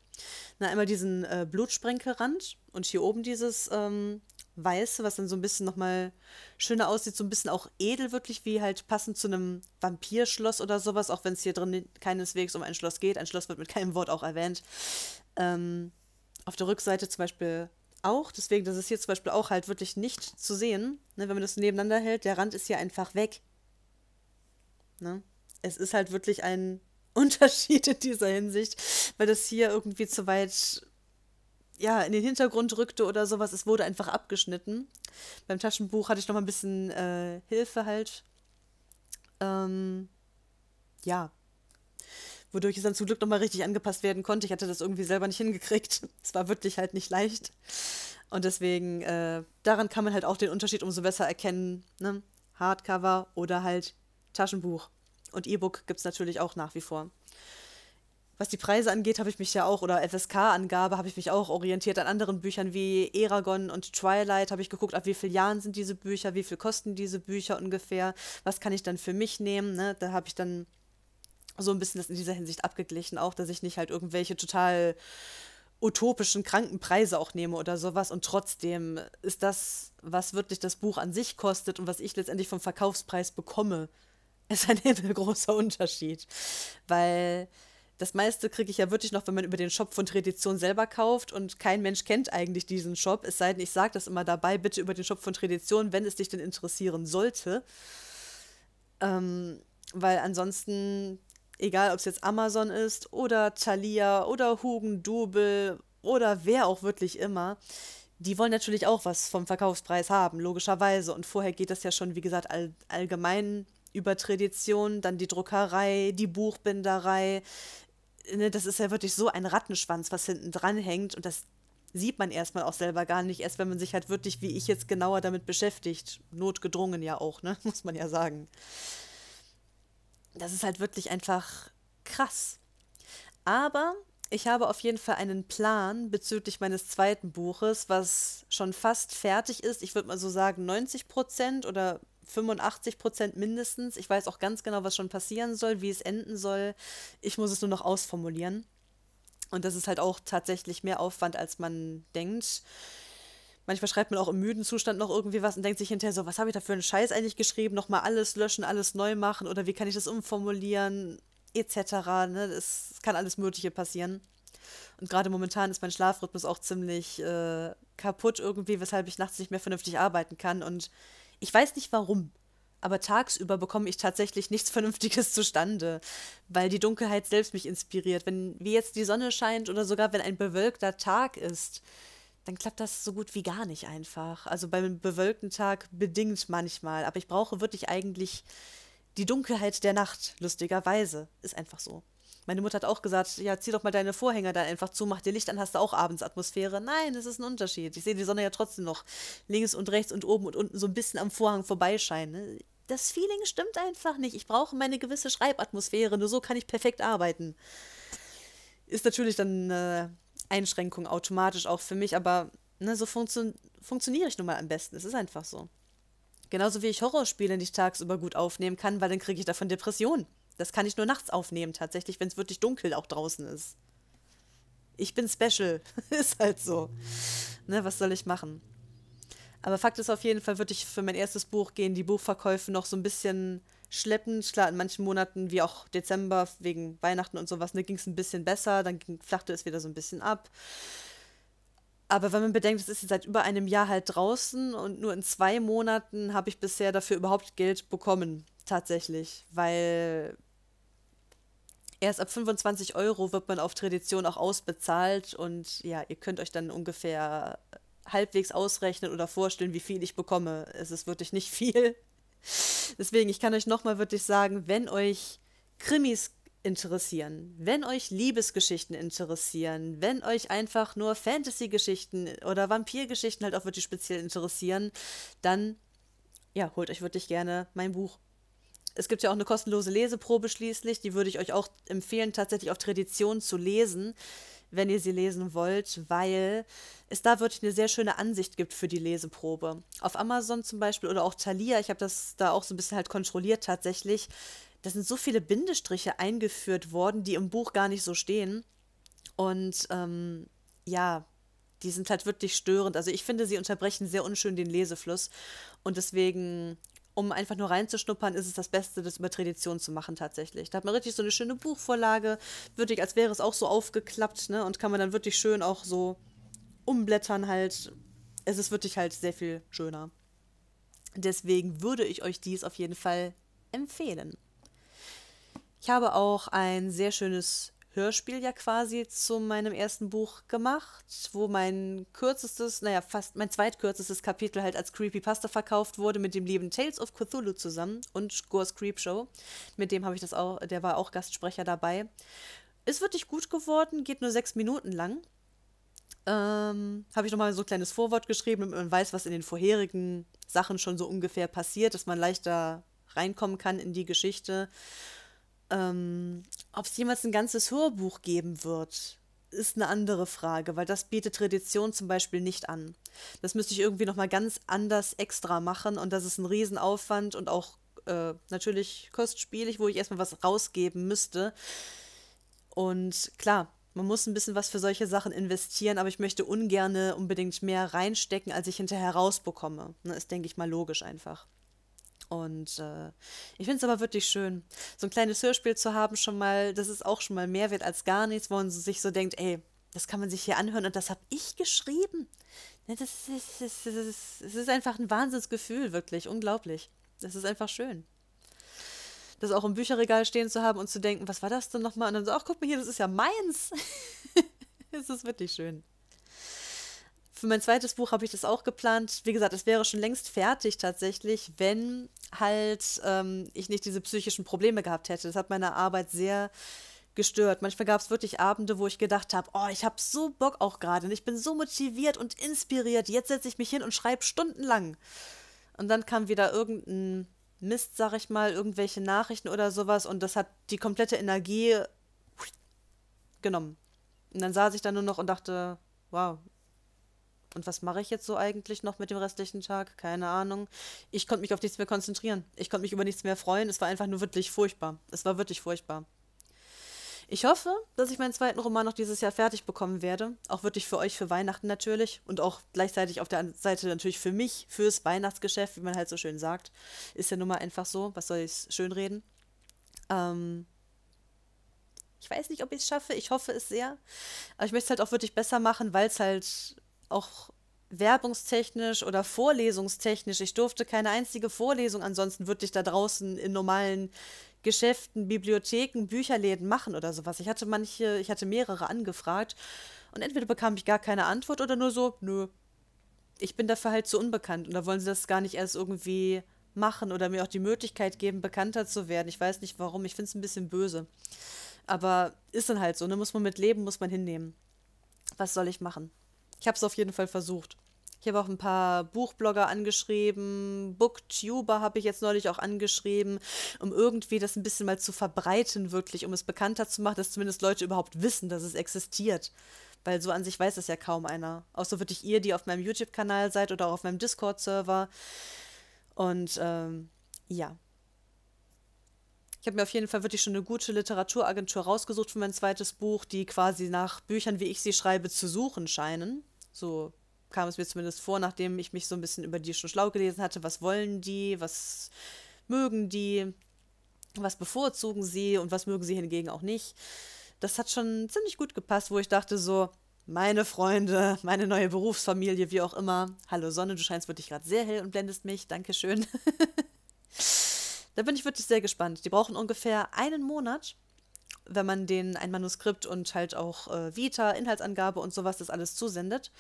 S1: Na, einmal diesen äh, Blutsprenkelrand und hier oben dieses ähm, Weiße, was dann so ein bisschen nochmal schöner aussieht, so ein bisschen auch edel wirklich, wie halt passend zu einem Vampirschloss oder sowas, auch wenn es hier drin keineswegs um ein Schloss geht. Ein Schloss wird mit keinem Wort auch erwähnt. Ähm, auf der Rückseite zum Beispiel auch, deswegen, das ist hier zum Beispiel auch halt wirklich nicht zu sehen, ne, wenn man das nebeneinander hält. Der Rand ist hier einfach weg. Ne? Es ist halt wirklich ein Unterschied in dieser Hinsicht, weil das hier irgendwie zu weit ja, in den Hintergrund rückte oder sowas. Es wurde einfach abgeschnitten. Beim Taschenbuch hatte ich noch mal ein bisschen äh, Hilfe halt. Ähm, ja. Wodurch es dann zum Glück noch mal richtig angepasst werden konnte. Ich hatte das irgendwie selber nicht hingekriegt. Es war wirklich halt nicht leicht. Und deswegen, äh, daran kann man halt auch den Unterschied umso besser erkennen. Ne? Hardcover oder halt Taschenbuch. Und E-Book gibt es natürlich auch nach wie vor was die Preise angeht, habe ich mich ja auch, oder FSK-Angabe, habe ich mich auch orientiert an anderen Büchern wie Eragon und Twilight, habe ich geguckt, ab wie vielen Jahren sind diese Bücher, wie viel kosten diese Bücher ungefähr, was kann ich dann für mich nehmen, ne? da habe ich dann so ein bisschen das in dieser Hinsicht abgeglichen auch, dass ich nicht halt irgendwelche total utopischen kranken Preise auch nehme oder sowas und trotzdem ist das, was wirklich das Buch an sich kostet und was ich letztendlich vom Verkaufspreis bekomme, ist ein großer Unterschied, weil das meiste kriege ich ja wirklich noch, wenn man über den Shop von Tradition selber kauft und kein Mensch kennt eigentlich diesen Shop. Es sei denn, ich sage das immer dabei, bitte über den Shop von Tradition, wenn es dich denn interessieren sollte. Ähm, weil ansonsten, egal ob es jetzt Amazon ist oder Thalia oder Hugen Dubel oder wer auch wirklich immer, die wollen natürlich auch was vom Verkaufspreis haben, logischerweise. Und vorher geht das ja schon, wie gesagt, all, allgemein über Tradition, dann die Druckerei, die Buchbinderei. Ne, das ist ja wirklich so ein Rattenschwanz, was hinten dran hängt und das sieht man erstmal auch selber gar nicht, erst wenn man sich halt wirklich, wie ich jetzt, genauer damit beschäftigt. Notgedrungen ja auch, ne? muss man ja sagen. Das ist halt wirklich einfach krass. Aber ich habe auf jeden Fall einen Plan bezüglich meines zweiten Buches, was schon fast fertig ist. Ich würde mal so sagen 90 Prozent oder 85 Prozent mindestens. Ich weiß auch ganz genau, was schon passieren soll, wie es enden soll. Ich muss es nur noch ausformulieren. Und das ist halt auch tatsächlich mehr Aufwand, als man denkt. Manchmal schreibt man auch im müden Zustand noch irgendwie was und denkt sich hinterher so, was habe ich da für einen Scheiß eigentlich geschrieben? Nochmal alles löschen, alles neu machen oder wie kann ich das umformulieren? Etc. Ne? Es kann alles Mögliche passieren. Und gerade momentan ist mein Schlafrhythmus auch ziemlich äh, kaputt irgendwie, weshalb ich nachts nicht mehr vernünftig arbeiten kann. Und ich weiß nicht warum, aber tagsüber bekomme ich tatsächlich nichts Vernünftiges zustande, weil die Dunkelheit selbst mich inspiriert. Wenn wie jetzt die Sonne scheint oder sogar wenn ein bewölkter Tag ist, dann klappt das so gut wie gar nicht einfach. Also beim bewölkten Tag bedingt manchmal, aber ich brauche wirklich eigentlich die Dunkelheit der Nacht, lustigerweise. Ist einfach so. Meine Mutter hat auch gesagt, ja, zieh doch mal deine Vorhänge da einfach zu, mach dir Licht an, hast du auch abends Atmosphäre. Nein, das ist ein Unterschied. Ich sehe die Sonne ja trotzdem noch links und rechts und oben und unten so ein bisschen am Vorhang vorbeischeinen. Ne? Das Feeling stimmt einfach nicht. Ich brauche meine gewisse Schreibatmosphäre, nur so kann ich perfekt arbeiten. Ist natürlich dann eine Einschränkung automatisch auch für mich, aber ne, so funktio funktioniere ich nun mal am besten. Es ist einfach so. Genauso wie ich Horrorspiele nicht tagsüber gut aufnehmen kann, weil dann kriege ich davon Depressionen. Das kann ich nur nachts aufnehmen, tatsächlich, wenn es wirklich dunkel auch draußen ist. Ich bin special. ist halt so. Ne, was soll ich machen? Aber Fakt ist auf jeden Fall, würde ich für mein erstes Buch gehen, die Buchverkäufe noch so ein bisschen schleppen. Klar, in manchen Monaten, wie auch Dezember, wegen Weihnachten und sowas, ne, ging es ein bisschen besser, dann ging, flachte es wieder so ein bisschen ab. Aber wenn man bedenkt, es ist jetzt seit über einem Jahr halt draußen und nur in zwei Monaten habe ich bisher dafür überhaupt Geld bekommen. Tatsächlich, weil erst ab 25 Euro wird man auf Tradition auch ausbezahlt und ja, ihr könnt euch dann ungefähr halbwegs ausrechnen oder vorstellen, wie viel ich bekomme. Es ist wirklich nicht viel. Deswegen, ich kann euch nochmal wirklich sagen, wenn euch Krimis interessieren, wenn euch Liebesgeschichten interessieren, wenn euch einfach nur Fantasy-Geschichten oder Vampirgeschichten halt auch wirklich speziell interessieren, dann ja, holt euch wirklich gerne mein Buch es gibt ja auch eine kostenlose Leseprobe schließlich, die würde ich euch auch empfehlen, tatsächlich auf Tradition zu lesen, wenn ihr sie lesen wollt, weil es da wirklich eine sehr schöne Ansicht gibt für die Leseprobe. Auf Amazon zum Beispiel oder auch Thalia, ich habe das da auch so ein bisschen halt kontrolliert tatsächlich, da sind so viele Bindestriche eingeführt worden, die im Buch gar nicht so stehen. Und ähm, ja, die sind halt wirklich störend. Also ich finde, sie unterbrechen sehr unschön den Lesefluss. Und deswegen um einfach nur reinzuschnuppern, ist es das Beste, das über Tradition zu machen tatsächlich. Da hat man richtig so eine schöne Buchvorlage, wirklich, als wäre es auch so aufgeklappt, ne? Und kann man dann wirklich schön auch so umblättern halt. Es ist wirklich halt sehr viel schöner. Deswegen würde ich euch dies auf jeden Fall empfehlen. Ich habe auch ein sehr schönes Hörspiel ja quasi zu meinem ersten Buch gemacht, wo mein kürzestes, naja, fast mein zweitkürzestes Kapitel halt als Creepypasta verkauft wurde mit dem lieben Tales of Cthulhu zusammen und Gore's Creepshow. Mit dem habe ich das auch, der war auch Gastsprecher dabei. Ist wirklich gut geworden, geht nur sechs Minuten lang. Ähm, habe ich nochmal so ein kleines Vorwort geschrieben, damit man weiß, was in den vorherigen Sachen schon so ungefähr passiert, dass man leichter reinkommen kann in die Geschichte. Ähm, ob es jemals ein ganzes Hörbuch geben wird, ist eine andere Frage, weil das bietet Tradition zum Beispiel nicht an. Das müsste ich irgendwie nochmal ganz anders extra machen und das ist ein Riesenaufwand und auch äh, natürlich kostspielig, wo ich erstmal was rausgeben müsste. Und klar, man muss ein bisschen was für solche Sachen investieren, aber ich möchte ungerne unbedingt mehr reinstecken, als ich hinterher rausbekomme. Das ne, ist, denke ich mal, logisch einfach. Und äh, ich finde es aber wirklich schön, so ein kleines Hörspiel zu haben, schon mal, das ist auch schon mal mehr wert als gar nichts, wo man sich so denkt, ey, das kann man sich hier anhören und das habe ich geschrieben. Ne, das ist, das, ist, das, ist, das ist einfach ein Wahnsinnsgefühl, wirklich, unglaublich. Das ist einfach schön. Das auch im Bücherregal stehen zu haben und zu denken, was war das denn nochmal? Und dann so, ach, guck mal hier, das ist ja meins. Es ist wirklich schön. Für mein zweites Buch habe ich das auch geplant. Wie gesagt, es wäre schon längst fertig tatsächlich, wenn halt ähm, ich nicht diese psychischen Probleme gehabt hätte. Das hat meine Arbeit sehr gestört. Manchmal gab es wirklich Abende, wo ich gedacht habe, oh, ich habe so Bock auch gerade und ich bin so motiviert und inspiriert. Jetzt setze ich mich hin und schreibe stundenlang. Und dann kam wieder irgendein Mist, sag ich mal, irgendwelche Nachrichten oder sowas und das hat die komplette Energie genommen. Und dann saß ich da nur noch und dachte, wow, und was mache ich jetzt so eigentlich noch mit dem restlichen Tag? Keine Ahnung. Ich konnte mich auf nichts mehr konzentrieren. Ich konnte mich über nichts mehr freuen. Es war einfach nur wirklich furchtbar. Es war wirklich furchtbar. Ich hoffe, dass ich meinen zweiten Roman noch dieses Jahr fertig bekommen werde. Auch wirklich für euch für Weihnachten natürlich. Und auch gleichzeitig auf der Seite natürlich für mich, fürs Weihnachtsgeschäft, wie man halt so schön sagt. Ist ja nun mal einfach so. Was soll ich schönreden? Ähm. Ich weiß nicht, ob ich es schaffe. Ich hoffe es sehr. Aber ich möchte es halt auch wirklich besser machen, weil es halt auch werbungstechnisch oder vorlesungstechnisch. Ich durfte keine einzige Vorlesung, ansonsten würde ich da draußen in normalen Geschäften, Bibliotheken, Bücherläden machen oder sowas. Ich hatte manche, ich hatte mehrere angefragt und entweder bekam ich gar keine Antwort oder nur so, nö. Ich bin dafür halt zu unbekannt und da wollen sie das gar nicht erst irgendwie machen oder mir auch die Möglichkeit geben, bekannter zu werden. Ich weiß nicht warum, ich finde es ein bisschen böse. Aber ist dann halt so, ne? Muss man mit leben, muss man hinnehmen. Was soll ich machen? Ich habe es auf jeden Fall versucht. Ich habe auch ein paar Buchblogger angeschrieben, Booktuber habe ich jetzt neulich auch angeschrieben, um irgendwie das ein bisschen mal zu verbreiten, wirklich, um es bekannter zu machen, dass zumindest Leute überhaupt wissen, dass es existiert. Weil so an sich weiß das ja kaum einer. Außer wirklich ihr, die auf meinem YouTube-Kanal seid oder auch auf meinem Discord-Server. Und ähm, ja. Ich habe mir auf jeden Fall wirklich schon eine gute Literaturagentur rausgesucht für mein zweites Buch, die quasi nach Büchern, wie ich sie schreibe, zu suchen scheinen. So kam es mir zumindest vor, nachdem ich mich so ein bisschen über die schon schlau gelesen hatte. Was wollen die? Was mögen die? Was bevorzugen sie? Und was mögen sie hingegen auch nicht? Das hat schon ziemlich gut gepasst, wo ich dachte so, meine Freunde, meine neue Berufsfamilie, wie auch immer. Hallo Sonne, du scheinst wirklich gerade sehr hell und blendest mich. Dankeschön. da bin ich wirklich sehr gespannt. Die brauchen ungefähr einen Monat, wenn man denen ein Manuskript und halt auch äh, Vita, Inhaltsangabe und sowas das alles zusendet.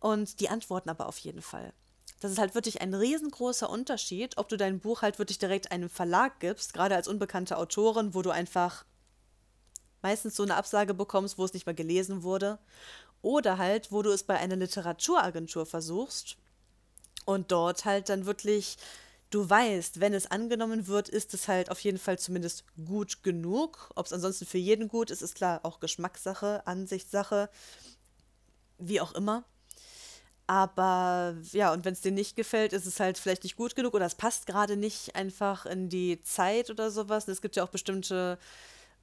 S1: Und die antworten aber auf jeden Fall. Das ist halt wirklich ein riesengroßer Unterschied, ob du dein Buch halt wirklich direkt einem Verlag gibst, gerade als unbekannte Autorin, wo du einfach meistens so eine Absage bekommst, wo es nicht mehr gelesen wurde. Oder halt, wo du es bei einer Literaturagentur versuchst und dort halt dann wirklich du weißt, wenn es angenommen wird, ist es halt auf jeden Fall zumindest gut genug. Ob es ansonsten für jeden gut ist, ist klar auch Geschmackssache, Ansichtssache, wie auch immer. Aber ja, und wenn es dir nicht gefällt, ist es halt vielleicht nicht gut genug oder es passt gerade nicht einfach in die Zeit oder sowas. Und es gibt ja auch bestimmte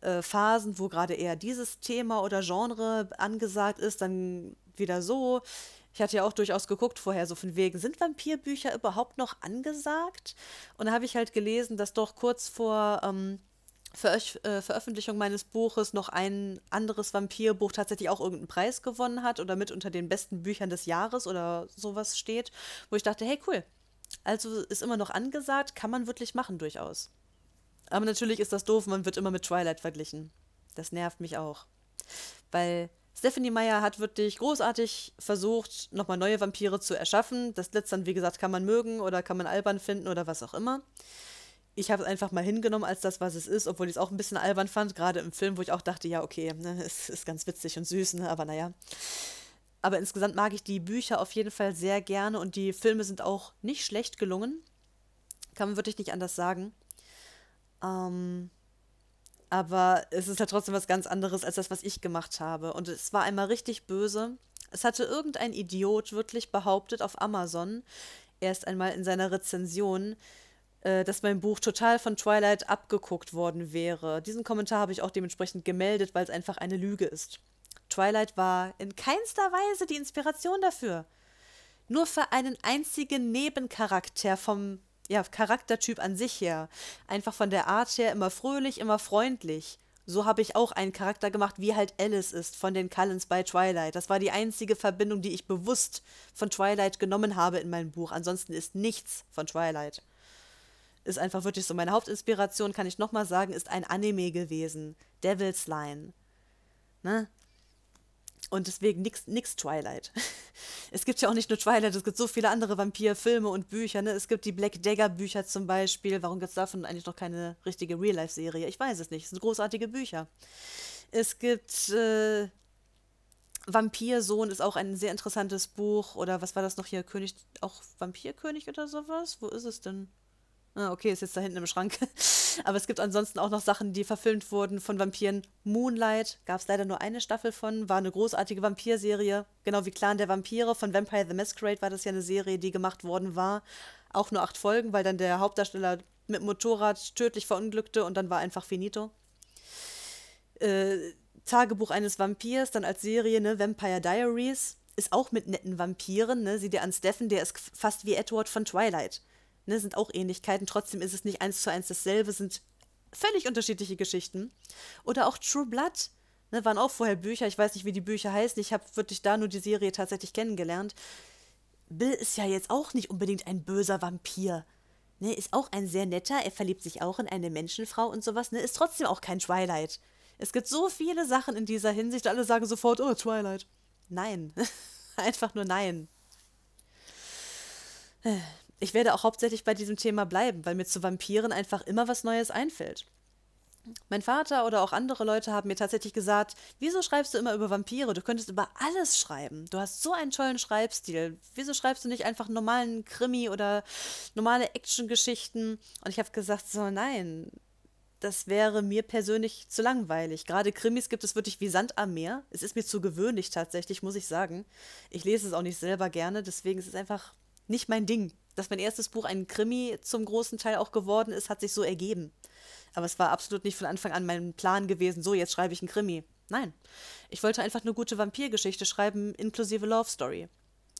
S1: äh, Phasen, wo gerade eher dieses Thema oder Genre angesagt ist, dann wieder so ich hatte ja auch durchaus geguckt vorher, so von wegen, sind Vampirbücher überhaupt noch angesagt? Und da habe ich halt gelesen, dass doch kurz vor ähm, Veröf äh, Veröffentlichung meines Buches noch ein anderes Vampirbuch tatsächlich auch irgendeinen Preis gewonnen hat oder mit unter den besten Büchern des Jahres oder sowas steht, wo ich dachte, hey cool, also ist immer noch angesagt, kann man wirklich machen durchaus. Aber natürlich ist das doof, man wird immer mit Twilight verglichen. Das nervt mich auch. Weil Stephanie Meyer hat wirklich großartig versucht, nochmal neue Vampire zu erschaffen. Das letzte, wie gesagt, kann man mögen oder kann man albern finden oder was auch immer. Ich habe es einfach mal hingenommen als das, was es ist, obwohl ich es auch ein bisschen albern fand, gerade im Film, wo ich auch dachte, ja, okay, ne, es ist ganz witzig und süß, ne, aber naja. Aber insgesamt mag ich die Bücher auf jeden Fall sehr gerne und die Filme sind auch nicht schlecht gelungen. Kann man wirklich nicht anders sagen. Ähm, aber es ist halt trotzdem was ganz anderes als das, was ich gemacht habe. Und es war einmal richtig böse. Es hatte irgendein Idiot wirklich behauptet auf Amazon, erst einmal in seiner Rezension, äh, dass mein Buch total von Twilight abgeguckt worden wäre. Diesen Kommentar habe ich auch dementsprechend gemeldet, weil es einfach eine Lüge ist. Twilight war in keinster Weise die Inspiration dafür. Nur für einen einzigen Nebencharakter vom ja, Charaktertyp an sich her. Einfach von der Art her immer fröhlich, immer freundlich. So habe ich auch einen Charakter gemacht, wie halt Alice ist von den Cullens bei Twilight. Das war die einzige Verbindung, die ich bewusst von Twilight genommen habe in meinem Buch. Ansonsten ist nichts von Twilight. Ist einfach wirklich so. Meine Hauptinspiration, kann ich nochmal sagen, ist ein Anime gewesen. Devil's Line. Ne? Und deswegen nix, nix Twilight. Es gibt ja auch nicht nur Twilight, es gibt so viele andere Vampirfilme und Bücher. Ne? Es gibt die Black Dagger-Bücher zum Beispiel. Warum gibt es davon eigentlich noch keine richtige Real-Life-Serie? Ich weiß es nicht. Es sind großartige Bücher. Es gibt äh, Vampirsohn ist auch ein sehr interessantes Buch. Oder was war das noch hier? König, auch Vampirkönig oder sowas? Wo ist es denn? Ah, okay, ist jetzt da hinten im Schrank. Aber es gibt ansonsten auch noch Sachen, die verfilmt wurden von Vampiren. Moonlight gab es leider nur eine Staffel von, war eine großartige Vampirserie. Genau wie Clan der Vampire von Vampire the Masquerade war das ja eine Serie, die gemacht worden war. Auch nur acht Folgen, weil dann der Hauptdarsteller mit Motorrad tödlich verunglückte und dann war einfach finito. Äh, Tagebuch eines Vampirs, dann als Serie, ne, Vampire Diaries, ist auch mit netten Vampiren, ne? Sieh dir an Steffen, der ist fast wie Edward von Twilight ne, sind auch Ähnlichkeiten, trotzdem ist es nicht eins zu eins dasselbe, sind völlig unterschiedliche Geschichten. Oder auch True Blood, ne, waren auch vorher Bücher, ich weiß nicht, wie die Bücher heißen, ich habe wirklich da nur die Serie tatsächlich kennengelernt. Bill ist ja jetzt auch nicht unbedingt ein böser Vampir. Ne, ist auch ein sehr netter, er verliebt sich auch in eine Menschenfrau und sowas, ne, ist trotzdem auch kein Twilight. Es gibt so viele Sachen in dieser Hinsicht, alle sagen sofort, oh, Twilight. Nein. Einfach nur nein ich werde auch hauptsächlich bei diesem Thema bleiben, weil mir zu Vampiren einfach immer was Neues einfällt. Mein Vater oder auch andere Leute haben mir tatsächlich gesagt, wieso schreibst du immer über Vampire? Du könntest über alles schreiben. Du hast so einen tollen Schreibstil. Wieso schreibst du nicht einfach normalen Krimi oder normale Actiongeschichten? Und ich habe gesagt, so nein, das wäre mir persönlich zu langweilig. Gerade Krimis gibt es wirklich wie Sand am Meer. Es ist mir zu gewöhnlich tatsächlich, muss ich sagen. Ich lese es auch nicht selber gerne, deswegen ist es einfach nicht mein Ding dass mein erstes Buch ein Krimi zum großen Teil auch geworden ist, hat sich so ergeben. Aber es war absolut nicht von Anfang an mein Plan gewesen, so jetzt schreibe ich einen Krimi. Nein, ich wollte einfach eine gute Vampirgeschichte schreiben, inklusive Love Story.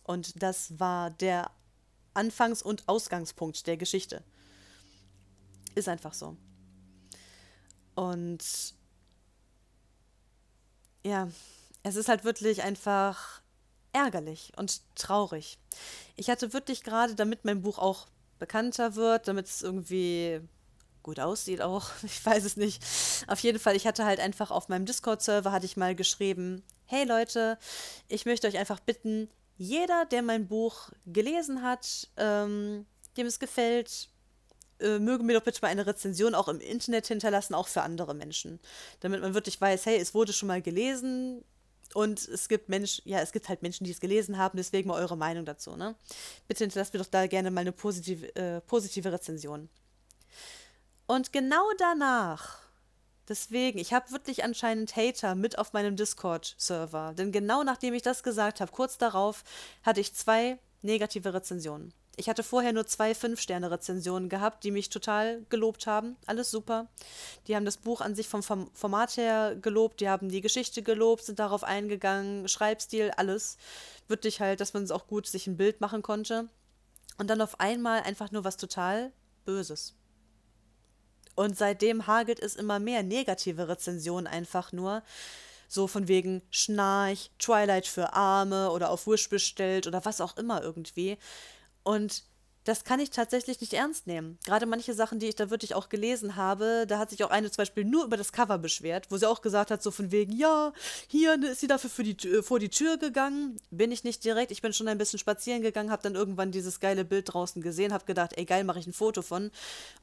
S1: Und das war der Anfangs- und Ausgangspunkt der Geschichte. Ist einfach so. Und ja, es ist halt wirklich einfach ärgerlich und traurig. Ich hatte wirklich gerade, damit mein Buch auch bekannter wird, damit es irgendwie gut aussieht auch, ich weiß es nicht. Auf jeden Fall, ich hatte halt einfach auf meinem Discord-Server, hatte ich mal geschrieben, hey Leute, ich möchte euch einfach bitten, jeder, der mein Buch gelesen hat, ähm, dem es gefällt, äh, möge mir doch bitte mal eine Rezension auch im Internet hinterlassen, auch für andere Menschen. Damit man wirklich weiß, hey, es wurde schon mal gelesen, und es gibt Menschen, ja, es gibt halt Menschen, die es gelesen haben, deswegen mal eure Meinung dazu, ne? Bitte hinterlasst mir doch da gerne mal eine positive, äh, positive Rezension. Und genau danach, deswegen, ich habe wirklich anscheinend Hater mit auf meinem Discord-Server, denn genau nachdem ich das gesagt habe, kurz darauf hatte ich zwei negative Rezensionen. Ich hatte vorher nur zwei Fünf-Sterne-Rezensionen gehabt, die mich total gelobt haben. Alles super. Die haben das Buch an sich vom Format her gelobt, die haben die Geschichte gelobt, sind darauf eingegangen, Schreibstil, alles. Wird halt, dass man es auch gut sich ein Bild machen konnte. Und dann auf einmal einfach nur was total Böses. Und seitdem hagelt es immer mehr negative Rezensionen einfach nur. So von wegen Schnarch, Twilight für Arme oder auf Wish bestellt oder was auch immer irgendwie. Und das kann ich tatsächlich nicht ernst nehmen. Gerade manche Sachen, die ich da wirklich auch gelesen habe, da hat sich auch eine zum Beispiel nur über das Cover beschwert, wo sie auch gesagt hat, so von wegen, ja, hier ist sie dafür für die, vor die Tür gegangen. Bin ich nicht direkt, ich bin schon ein bisschen spazieren gegangen, habe dann irgendwann dieses geile Bild draußen gesehen, habe gedacht, ey, geil, mache ich ein Foto von.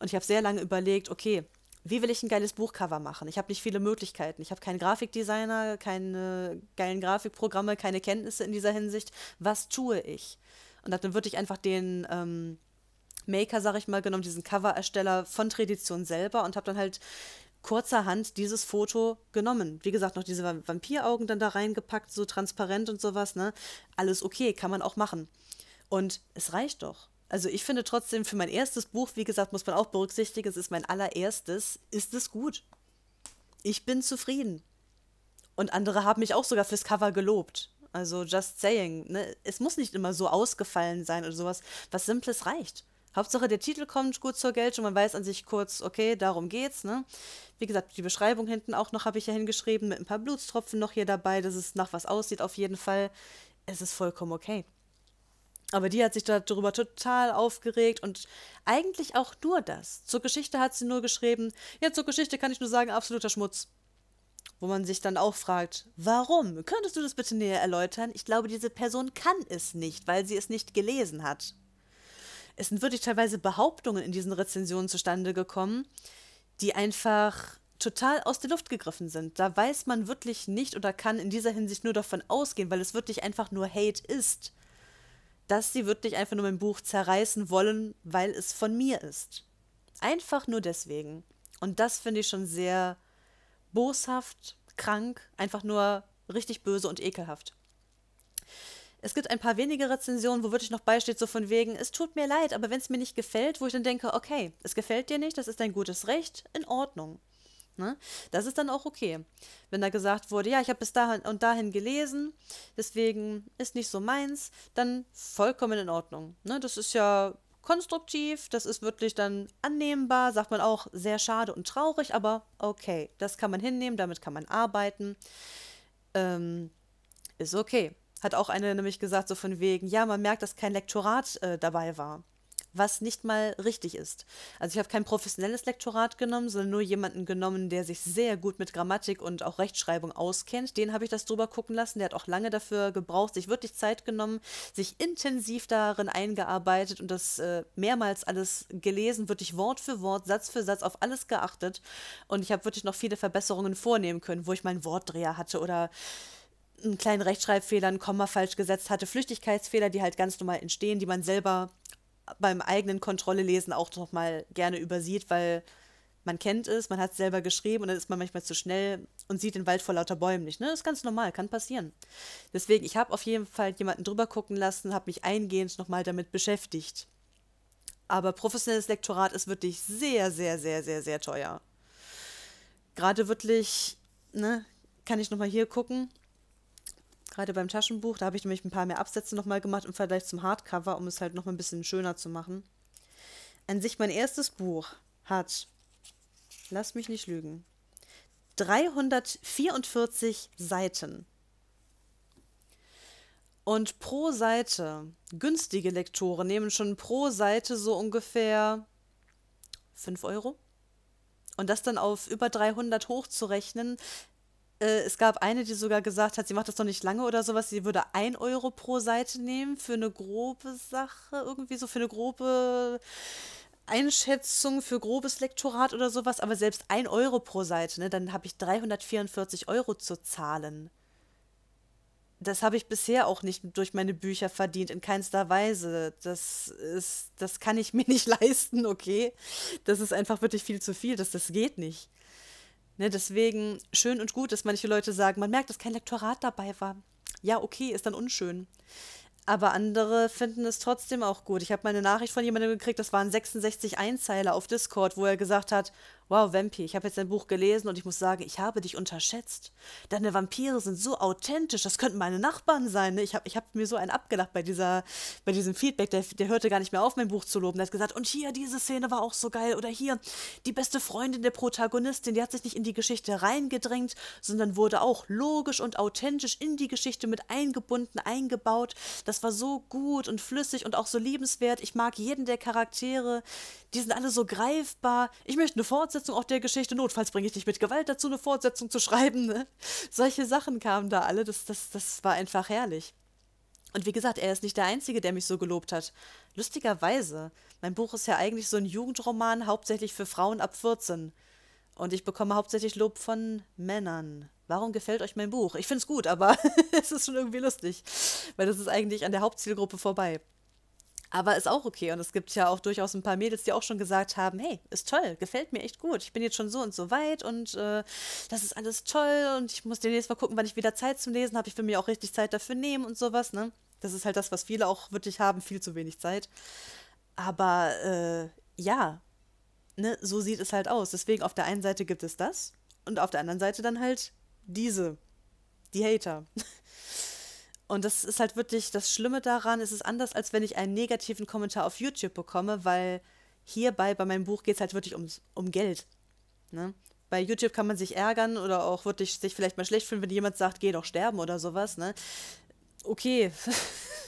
S1: Und ich habe sehr lange überlegt, okay, wie will ich ein geiles Buchcover machen? Ich habe nicht viele Möglichkeiten. Ich habe keinen Grafikdesigner, keine geilen Grafikprogramme, keine Kenntnisse in dieser Hinsicht. Was tue ich? und dann würde ich einfach den ähm, Maker, sag ich mal, genommen, diesen Cover-Ersteller von Tradition selber und habe dann halt kurzerhand dieses Foto genommen. Wie gesagt, noch diese Vampiraugen dann da reingepackt, so transparent und sowas, ne? Alles okay, kann man auch machen. Und es reicht doch. Also ich finde trotzdem für mein erstes Buch, wie gesagt, muss man auch berücksichtigen, es ist mein allererstes, ist es gut. Ich bin zufrieden. Und andere haben mich auch sogar fürs Cover gelobt. Also just saying, ne? es muss nicht immer so ausgefallen sein oder sowas. Was Simples reicht. Hauptsache der Titel kommt gut zur Geltung, man weiß an sich kurz, okay, darum geht's, ne? Wie gesagt, die Beschreibung hinten auch noch habe ich ja hingeschrieben, mit ein paar Blutstropfen noch hier dabei, dass es nach was aussieht auf jeden Fall. Es ist vollkommen okay. Aber die hat sich darüber total aufgeregt und eigentlich auch nur das. Zur Geschichte hat sie nur geschrieben, ja, zur Geschichte kann ich nur sagen, absoluter Schmutz wo man sich dann auch fragt, warum? Könntest du das bitte näher erläutern? Ich glaube, diese Person kann es nicht, weil sie es nicht gelesen hat. Es sind wirklich teilweise Behauptungen in diesen Rezensionen zustande gekommen, die einfach total aus der Luft gegriffen sind. Da weiß man wirklich nicht oder kann in dieser Hinsicht nur davon ausgehen, weil es wirklich einfach nur Hate ist, dass sie wirklich einfach nur mein Buch zerreißen wollen, weil es von mir ist. Einfach nur deswegen. Und das finde ich schon sehr boshaft, krank, einfach nur richtig böse und ekelhaft. Es gibt ein paar wenige Rezensionen, wo wirklich noch beisteht, so von wegen, es tut mir leid, aber wenn es mir nicht gefällt, wo ich dann denke, okay, es gefällt dir nicht, das ist dein gutes Recht, in Ordnung. Ne? Das ist dann auch okay. Wenn da gesagt wurde, ja, ich habe bis dahin und dahin gelesen, deswegen ist nicht so meins, dann vollkommen in Ordnung. Ne? Das ist ja konstruktiv, das ist wirklich dann annehmbar, sagt man auch sehr schade und traurig, aber okay, das kann man hinnehmen, damit kann man arbeiten. Ähm, ist okay. Hat auch eine nämlich gesagt, so von wegen, ja, man merkt, dass kein Lektorat äh, dabei war was nicht mal richtig ist. Also ich habe kein professionelles Lektorat genommen, sondern nur jemanden genommen, der sich sehr gut mit Grammatik und auch Rechtschreibung auskennt. Den habe ich das drüber gucken lassen. Der hat auch lange dafür gebraucht, sich wirklich Zeit genommen, sich intensiv darin eingearbeitet und das äh, mehrmals alles gelesen, wirklich Wort für Wort, Satz für Satz auf alles geachtet. Und ich habe wirklich noch viele Verbesserungen vornehmen können, wo ich meinen Wortdreher hatte oder einen kleinen Rechtschreibfehler, ein Komma falsch gesetzt hatte, Flüchtigkeitsfehler, die halt ganz normal entstehen, die man selber beim eigenen Kontrollelesen auch nochmal gerne übersieht, weil man kennt es, man hat es selber geschrieben und dann ist man manchmal zu schnell und sieht den Wald vor lauter Bäumen nicht. Ne? Das ist ganz normal, kann passieren. Deswegen, ich habe auf jeden Fall jemanden drüber gucken lassen, habe mich eingehend nochmal damit beschäftigt. Aber professionelles Lektorat ist wirklich sehr, sehr, sehr, sehr, sehr teuer. Gerade wirklich, ne, kann ich nochmal hier gucken gerade beim Taschenbuch, da habe ich nämlich ein paar mehr Absätze nochmal gemacht im Vergleich zum Hardcover, um es halt nochmal ein bisschen schöner zu machen. An sich mein erstes Buch hat, lass mich nicht lügen, 344 Seiten. Und pro Seite, günstige Lektoren nehmen schon pro Seite so ungefähr 5 Euro. Und das dann auf über 300 hochzurechnen, äh, es gab eine, die sogar gesagt hat, sie macht das doch nicht lange oder sowas, sie würde ein Euro pro Seite nehmen für eine grobe Sache, irgendwie so für eine grobe Einschätzung für grobes Lektorat oder sowas, aber selbst ein Euro pro Seite, ne, dann habe ich 344 Euro zu zahlen. Das habe ich bisher auch nicht durch meine Bücher verdient, in keinster Weise. Das ist, das kann ich mir nicht leisten, okay? Das ist einfach wirklich viel zu viel, das, das geht nicht. Ne, deswegen schön und gut, dass manche Leute sagen, man merkt, dass kein Lektorat dabei war. Ja, okay, ist dann unschön. Aber andere finden es trotzdem auch gut. Ich habe mal eine Nachricht von jemandem gekriegt, das waren 66 Einzeiler auf Discord, wo er gesagt hat, Wow, Vampir, ich habe jetzt dein Buch gelesen und ich muss sagen, ich habe dich unterschätzt. Deine Vampire sind so authentisch, das könnten meine Nachbarn sein. Ne? Ich habe ich hab mir so einen abgelacht bei, dieser, bei diesem Feedback. Der, der hörte gar nicht mehr auf, mein Buch zu loben. Der hat gesagt, und hier, diese Szene war auch so geil. Oder hier, die beste Freundin der Protagonistin, die hat sich nicht in die Geschichte reingedrängt, sondern wurde auch logisch und authentisch in die Geschichte mit eingebunden, eingebaut. Das war so gut und flüssig und auch so liebenswert. Ich mag jeden der Charaktere. Die sind alle so greifbar. Ich möchte eine Fortsetzung. Fortsetzung auch der Geschichte. Notfalls bringe ich dich mit Gewalt dazu, eine Fortsetzung zu schreiben. Ne? Solche Sachen kamen da alle. Das, das, das war einfach herrlich. Und wie gesagt, er ist nicht der Einzige, der mich so gelobt hat. Lustigerweise, mein Buch ist ja eigentlich so ein Jugendroman, hauptsächlich für Frauen ab 14. Und ich bekomme hauptsächlich Lob von Männern. Warum gefällt euch mein Buch? Ich finde es gut, aber es ist schon irgendwie lustig, weil das ist eigentlich an der Hauptzielgruppe vorbei. Aber ist auch okay. Und es gibt ja auch durchaus ein paar Mädels, die auch schon gesagt haben, hey, ist toll, gefällt mir echt gut. Ich bin jetzt schon so und so weit und äh, das ist alles toll und ich muss demnächst mal gucken, wann ich wieder Zeit zum Lesen habe. Ich will mir auch richtig Zeit dafür nehmen und sowas, ne? Das ist halt das, was viele auch wirklich haben, viel zu wenig Zeit. Aber äh, ja, ne, so sieht es halt aus. Deswegen auf der einen Seite gibt es das und auf der anderen Seite dann halt diese, die Hater. Und das ist halt wirklich das Schlimme daran. Es ist anders, als wenn ich einen negativen Kommentar auf YouTube bekomme, weil hierbei bei meinem Buch geht es halt wirklich ums, um Geld. Ne? Bei YouTube kann man sich ärgern oder auch wirklich sich vielleicht mal schlecht fühlen, wenn jemand sagt, geh doch sterben oder sowas. Ne? Okay.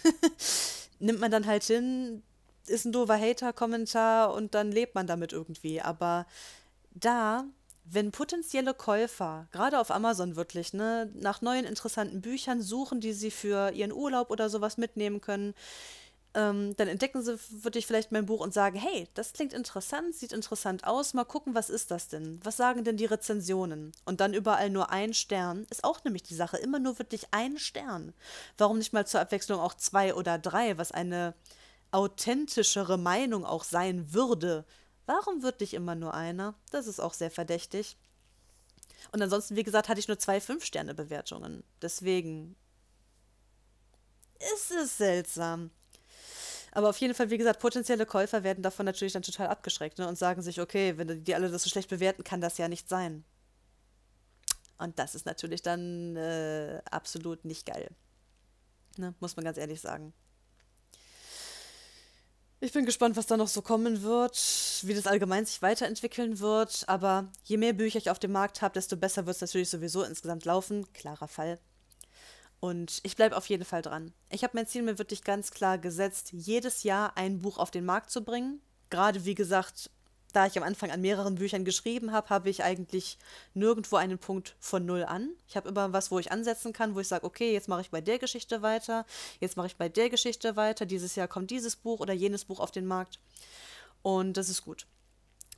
S1: Nimmt man dann halt hin, ist ein doofer Hater-Kommentar und dann lebt man damit irgendwie. Aber da wenn potenzielle Käufer, gerade auf Amazon wirklich, ne, nach neuen interessanten Büchern suchen, die sie für ihren Urlaub oder sowas mitnehmen können, ähm, dann entdecken sie wirklich vielleicht mein Buch und sagen, hey, das klingt interessant, sieht interessant aus, mal gucken, was ist das denn? Was sagen denn die Rezensionen? Und dann überall nur ein Stern, ist auch nämlich die Sache, immer nur wirklich ein Stern. Warum nicht mal zur Abwechslung auch zwei oder drei, was eine authentischere Meinung auch sein würde, Warum wird dich immer nur einer? Das ist auch sehr verdächtig. Und ansonsten, wie gesagt, hatte ich nur zwei Fünf-Sterne-Bewertungen. Deswegen ist es seltsam. Aber auf jeden Fall, wie gesagt, potenzielle Käufer werden davon natürlich dann total abgeschreckt ne? und sagen sich, okay, wenn die alle das so schlecht bewerten, kann das ja nicht sein. Und das ist natürlich dann äh, absolut nicht geil. Ne? Muss man ganz ehrlich sagen. Ich bin gespannt, was da noch so kommen wird, wie das allgemein sich weiterentwickeln wird. Aber je mehr Bücher ich auf dem Markt habe, desto besser wird es natürlich sowieso insgesamt laufen. Klarer Fall. Und ich bleibe auf jeden Fall dran. Ich habe mein Ziel mir wirklich ganz klar gesetzt, jedes Jahr ein Buch auf den Markt zu bringen. Gerade wie gesagt, da ich am Anfang an mehreren Büchern geschrieben habe, habe ich eigentlich nirgendwo einen Punkt von null an. Ich habe immer was, wo ich ansetzen kann, wo ich sage, okay, jetzt mache ich bei der Geschichte weiter, jetzt mache ich bei der Geschichte weiter, dieses Jahr kommt dieses Buch oder jenes Buch auf den Markt. Und das ist gut.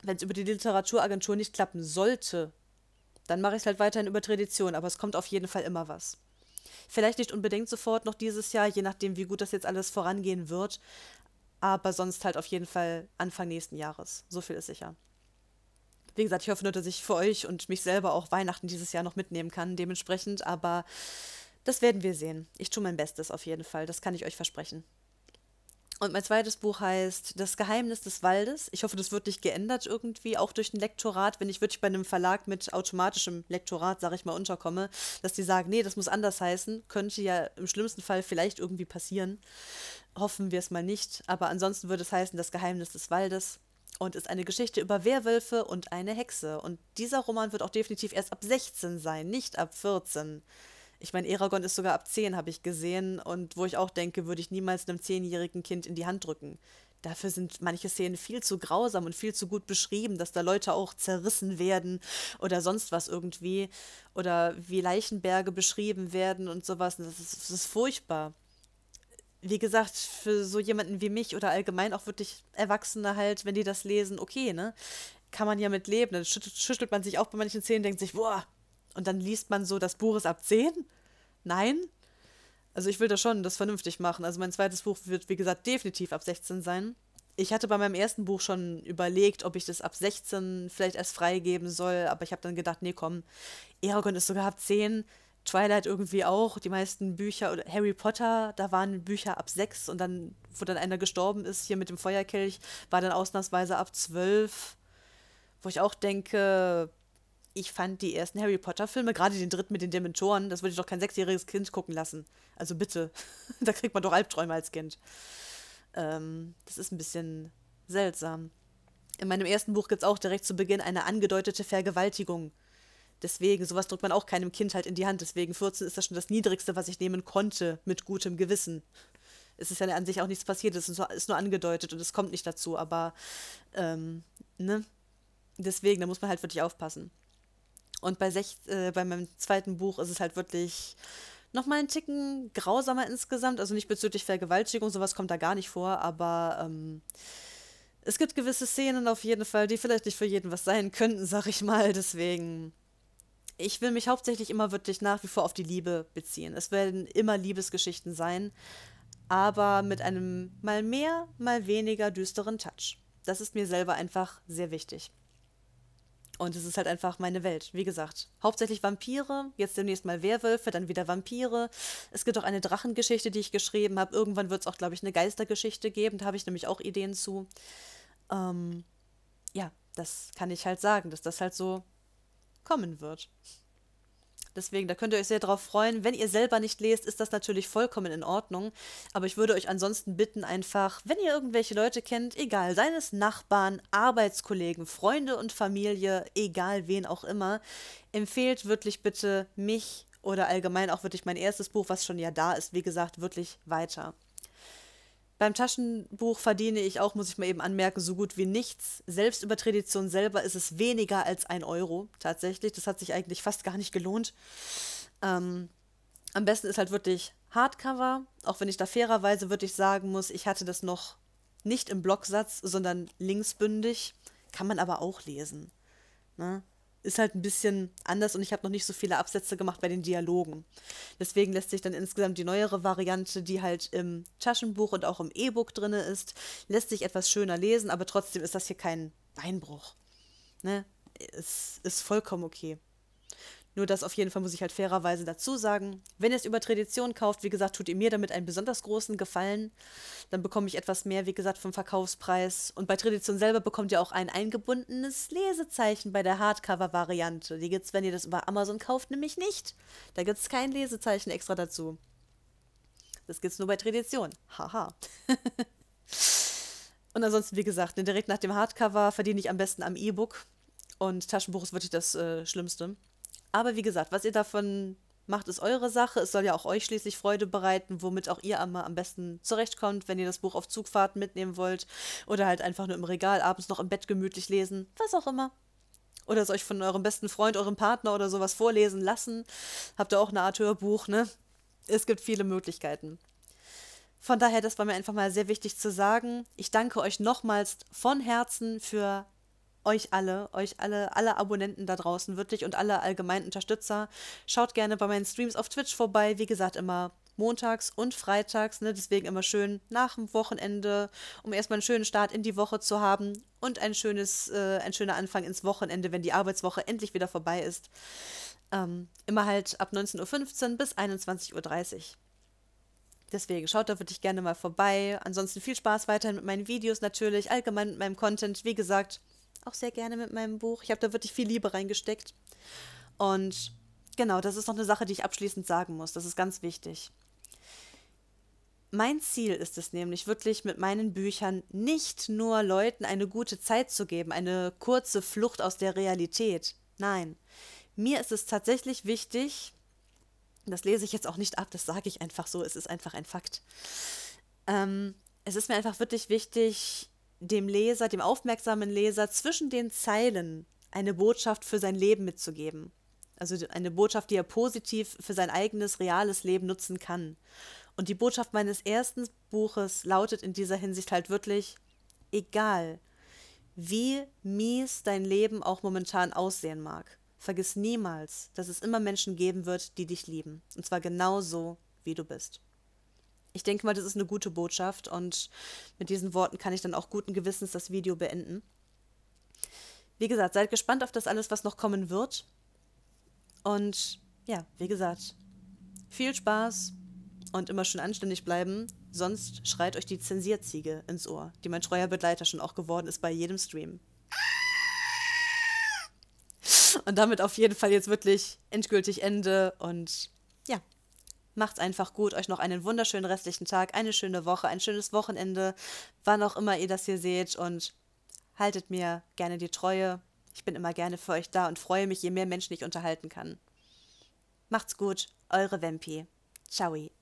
S1: Wenn es über die Literaturagentur nicht klappen sollte, dann mache ich es halt weiterhin über Tradition, aber es kommt auf jeden Fall immer was. Vielleicht nicht unbedingt sofort noch dieses Jahr, je nachdem, wie gut das jetzt alles vorangehen wird, aber sonst halt auf jeden Fall Anfang nächsten Jahres. So viel ist sicher. Wie gesagt, ich hoffe nur, dass ich für euch und mich selber auch Weihnachten dieses Jahr noch mitnehmen kann, dementsprechend, aber das werden wir sehen. Ich tue mein Bestes auf jeden Fall, das kann ich euch versprechen. Und mein zweites Buch heißt Das Geheimnis des Waldes. Ich hoffe, das wird nicht geändert irgendwie, auch durch ein Lektorat, wenn ich wirklich bei einem Verlag mit automatischem Lektorat, sag ich mal, unterkomme, dass die sagen, nee, das muss anders heißen, könnte ja im schlimmsten Fall vielleicht irgendwie passieren. Hoffen wir es mal nicht, aber ansonsten würde es heißen Das Geheimnis des Waldes und ist eine Geschichte über Werwölfe und eine Hexe. Und dieser Roman wird auch definitiv erst ab 16 sein, nicht ab 14. Ich meine, Eragon ist sogar ab 10, habe ich gesehen. Und wo ich auch denke, würde ich niemals einem zehnjährigen Kind in die Hand drücken. Dafür sind manche Szenen viel zu grausam und viel zu gut beschrieben, dass da Leute auch zerrissen werden oder sonst was irgendwie. Oder wie Leichenberge beschrieben werden und sowas. Das ist, das ist furchtbar. Wie gesagt, für so jemanden wie mich oder allgemein auch wirklich Erwachsene halt, wenn die das lesen, okay, ne? Kann man ja mit leben. Dann schüttelt, schüttelt man sich auch bei manchen Szenen, denkt sich, boah, und dann liest man so das Buch ist ab 10? Nein. Also ich will das schon, das vernünftig machen. Also mein zweites Buch wird, wie gesagt, definitiv ab 16 sein. Ich hatte bei meinem ersten Buch schon überlegt, ob ich das ab 16 vielleicht erst freigeben soll, aber ich habe dann gedacht, nee, komm, Eragon ist sogar ab 10, Twilight irgendwie auch, die meisten Bücher oder Harry Potter, da waren Bücher ab 6 und dann, wo dann einer gestorben ist, hier mit dem Feuerkelch, war dann ausnahmsweise ab 12, wo ich auch denke, ich fand die ersten Harry Potter-Filme, gerade den dritten mit den Dementoren, das würde ich doch kein sechsjähriges Kind gucken lassen. Also bitte, da kriegt man doch Albträume als Kind. Ähm, das ist ein bisschen seltsam. In meinem ersten Buch gibt es auch direkt zu Beginn eine angedeutete Vergewaltigung. Deswegen, sowas drückt man auch keinem Kind halt in die Hand. Deswegen 14 ist das schon das Niedrigste, was ich nehmen konnte, mit gutem Gewissen. Es ist ja an sich auch nichts passiert, es ist nur angedeutet und es kommt nicht dazu, aber ähm, ne? Deswegen, da muss man halt wirklich aufpassen. Und bei, sech, äh, bei meinem zweiten Buch ist es halt wirklich nochmal einen Ticken grausamer insgesamt. Also nicht bezüglich Vergewaltigung, sowas kommt da gar nicht vor, aber ähm, es gibt gewisse Szenen auf jeden Fall, die vielleicht nicht für jeden was sein könnten, sag ich mal. Deswegen. Ich will mich hauptsächlich immer wirklich nach wie vor auf die Liebe beziehen. Es werden immer Liebesgeschichten sein, aber mit einem mal mehr, mal weniger düsteren Touch. Das ist mir selber einfach sehr wichtig. Und es ist halt einfach meine Welt. Wie gesagt, hauptsächlich Vampire, jetzt demnächst mal Werwölfe, dann wieder Vampire. Es gibt auch eine Drachengeschichte, die ich geschrieben habe. Irgendwann wird es auch, glaube ich, eine Geistergeschichte geben. Da habe ich nämlich auch Ideen zu. Ähm, ja, das kann ich halt sagen, dass das halt so kommen wird. Deswegen, da könnt ihr euch sehr drauf freuen. Wenn ihr selber nicht lest, ist das natürlich vollkommen in Ordnung. Aber ich würde euch ansonsten bitten, einfach, wenn ihr irgendwelche Leute kennt, egal, seien es Nachbarn, Arbeitskollegen, Freunde und Familie, egal wen auch immer, empfehlt wirklich bitte mich oder allgemein auch wirklich mein erstes Buch, was schon ja da ist, wie gesagt, wirklich weiter. Beim Taschenbuch verdiene ich auch, muss ich mal eben anmerken, so gut wie nichts. Selbst über Tradition selber ist es weniger als ein Euro tatsächlich. Das hat sich eigentlich fast gar nicht gelohnt. Ähm, am besten ist halt wirklich Hardcover, auch wenn ich da fairerweise wirklich sagen muss, ich hatte das noch nicht im Blocksatz, sondern linksbündig. Kann man aber auch lesen. Ne? ist halt ein bisschen anders und ich habe noch nicht so viele Absätze gemacht bei den Dialogen. Deswegen lässt sich dann insgesamt die neuere Variante, die halt im Taschenbuch und auch im E-Book drin ist, lässt sich etwas schöner lesen, aber trotzdem ist das hier kein Beinbruch. Ne? Es ist vollkommen okay. Nur das auf jeden Fall muss ich halt fairerweise dazu sagen. Wenn ihr es über Tradition kauft, wie gesagt, tut ihr mir damit einen besonders großen Gefallen. Dann bekomme ich etwas mehr, wie gesagt, vom Verkaufspreis. Und bei Tradition selber bekommt ihr auch ein eingebundenes Lesezeichen bei der Hardcover-Variante. Die gibt es, wenn ihr das über Amazon kauft, nämlich nicht. Da gibt es kein Lesezeichen extra dazu. Das gibt es nur bei Tradition. Haha. Und ansonsten, wie gesagt, ne, direkt nach dem Hardcover verdiene ich am besten am E-Book. Und Taschenbuch ist wirklich das äh, Schlimmste. Aber wie gesagt, was ihr davon macht, ist eure Sache. Es soll ja auch euch schließlich Freude bereiten, womit auch ihr am, am besten zurechtkommt, wenn ihr das Buch auf Zugfahrten mitnehmen wollt oder halt einfach nur im Regal abends noch im Bett gemütlich lesen, was auch immer. Oder es euch von eurem besten Freund, eurem Partner oder sowas vorlesen lassen. Habt ihr auch eine Art Hörbuch, ne? Es gibt viele Möglichkeiten. Von daher, das war mir einfach mal sehr wichtig zu sagen. Ich danke euch nochmals von Herzen für euch alle, euch alle, alle Abonnenten da draußen wirklich und alle allgemeinen Unterstützer. Schaut gerne bei meinen Streams auf Twitch vorbei. Wie gesagt, immer montags und freitags. Ne? Deswegen immer schön nach dem Wochenende, um erstmal einen schönen Start in die Woche zu haben und ein, schönes, äh, ein schöner Anfang ins Wochenende, wenn die Arbeitswoche endlich wieder vorbei ist. Ähm, immer halt ab 19.15 Uhr bis 21.30 Uhr. Deswegen schaut da wirklich gerne mal vorbei. Ansonsten viel Spaß weiterhin mit meinen Videos natürlich, allgemein mit meinem Content. Wie gesagt, auch sehr gerne mit meinem Buch. Ich habe da wirklich viel Liebe reingesteckt. Und genau, das ist noch eine Sache, die ich abschließend sagen muss. Das ist ganz wichtig. Mein Ziel ist es nämlich wirklich mit meinen Büchern nicht nur Leuten eine gute Zeit zu geben, eine kurze Flucht aus der Realität. Nein, mir ist es tatsächlich wichtig, das lese ich jetzt auch nicht ab, das sage ich einfach so, es ist einfach ein Fakt. Ähm, es ist mir einfach wirklich wichtig, dem Leser, dem aufmerksamen Leser zwischen den Zeilen eine Botschaft für sein Leben mitzugeben. Also eine Botschaft, die er positiv für sein eigenes, reales Leben nutzen kann. Und die Botschaft meines ersten Buches lautet in dieser Hinsicht halt wirklich, egal wie mies dein Leben auch momentan aussehen mag, vergiss niemals, dass es immer Menschen geben wird, die dich lieben. Und zwar genau so, wie du bist ich denke mal, das ist eine gute Botschaft und mit diesen Worten kann ich dann auch guten Gewissens das Video beenden. Wie gesagt, seid gespannt auf das alles, was noch kommen wird. Und ja, wie gesagt, viel Spaß und immer schön anständig bleiben, sonst schreit euch die Zensierziege ins Ohr, die mein treuer Begleiter schon auch geworden ist bei jedem Stream. Und damit auf jeden Fall jetzt wirklich endgültig Ende und ja, Macht's einfach gut, euch noch einen wunderschönen restlichen Tag, eine schöne Woche, ein schönes Wochenende, wann auch immer ihr das hier seht und haltet mir gerne die Treue. Ich bin immer gerne für euch da und freue mich, je mehr Menschen ich unterhalten kann. Macht's gut, eure Vampi. Ciao.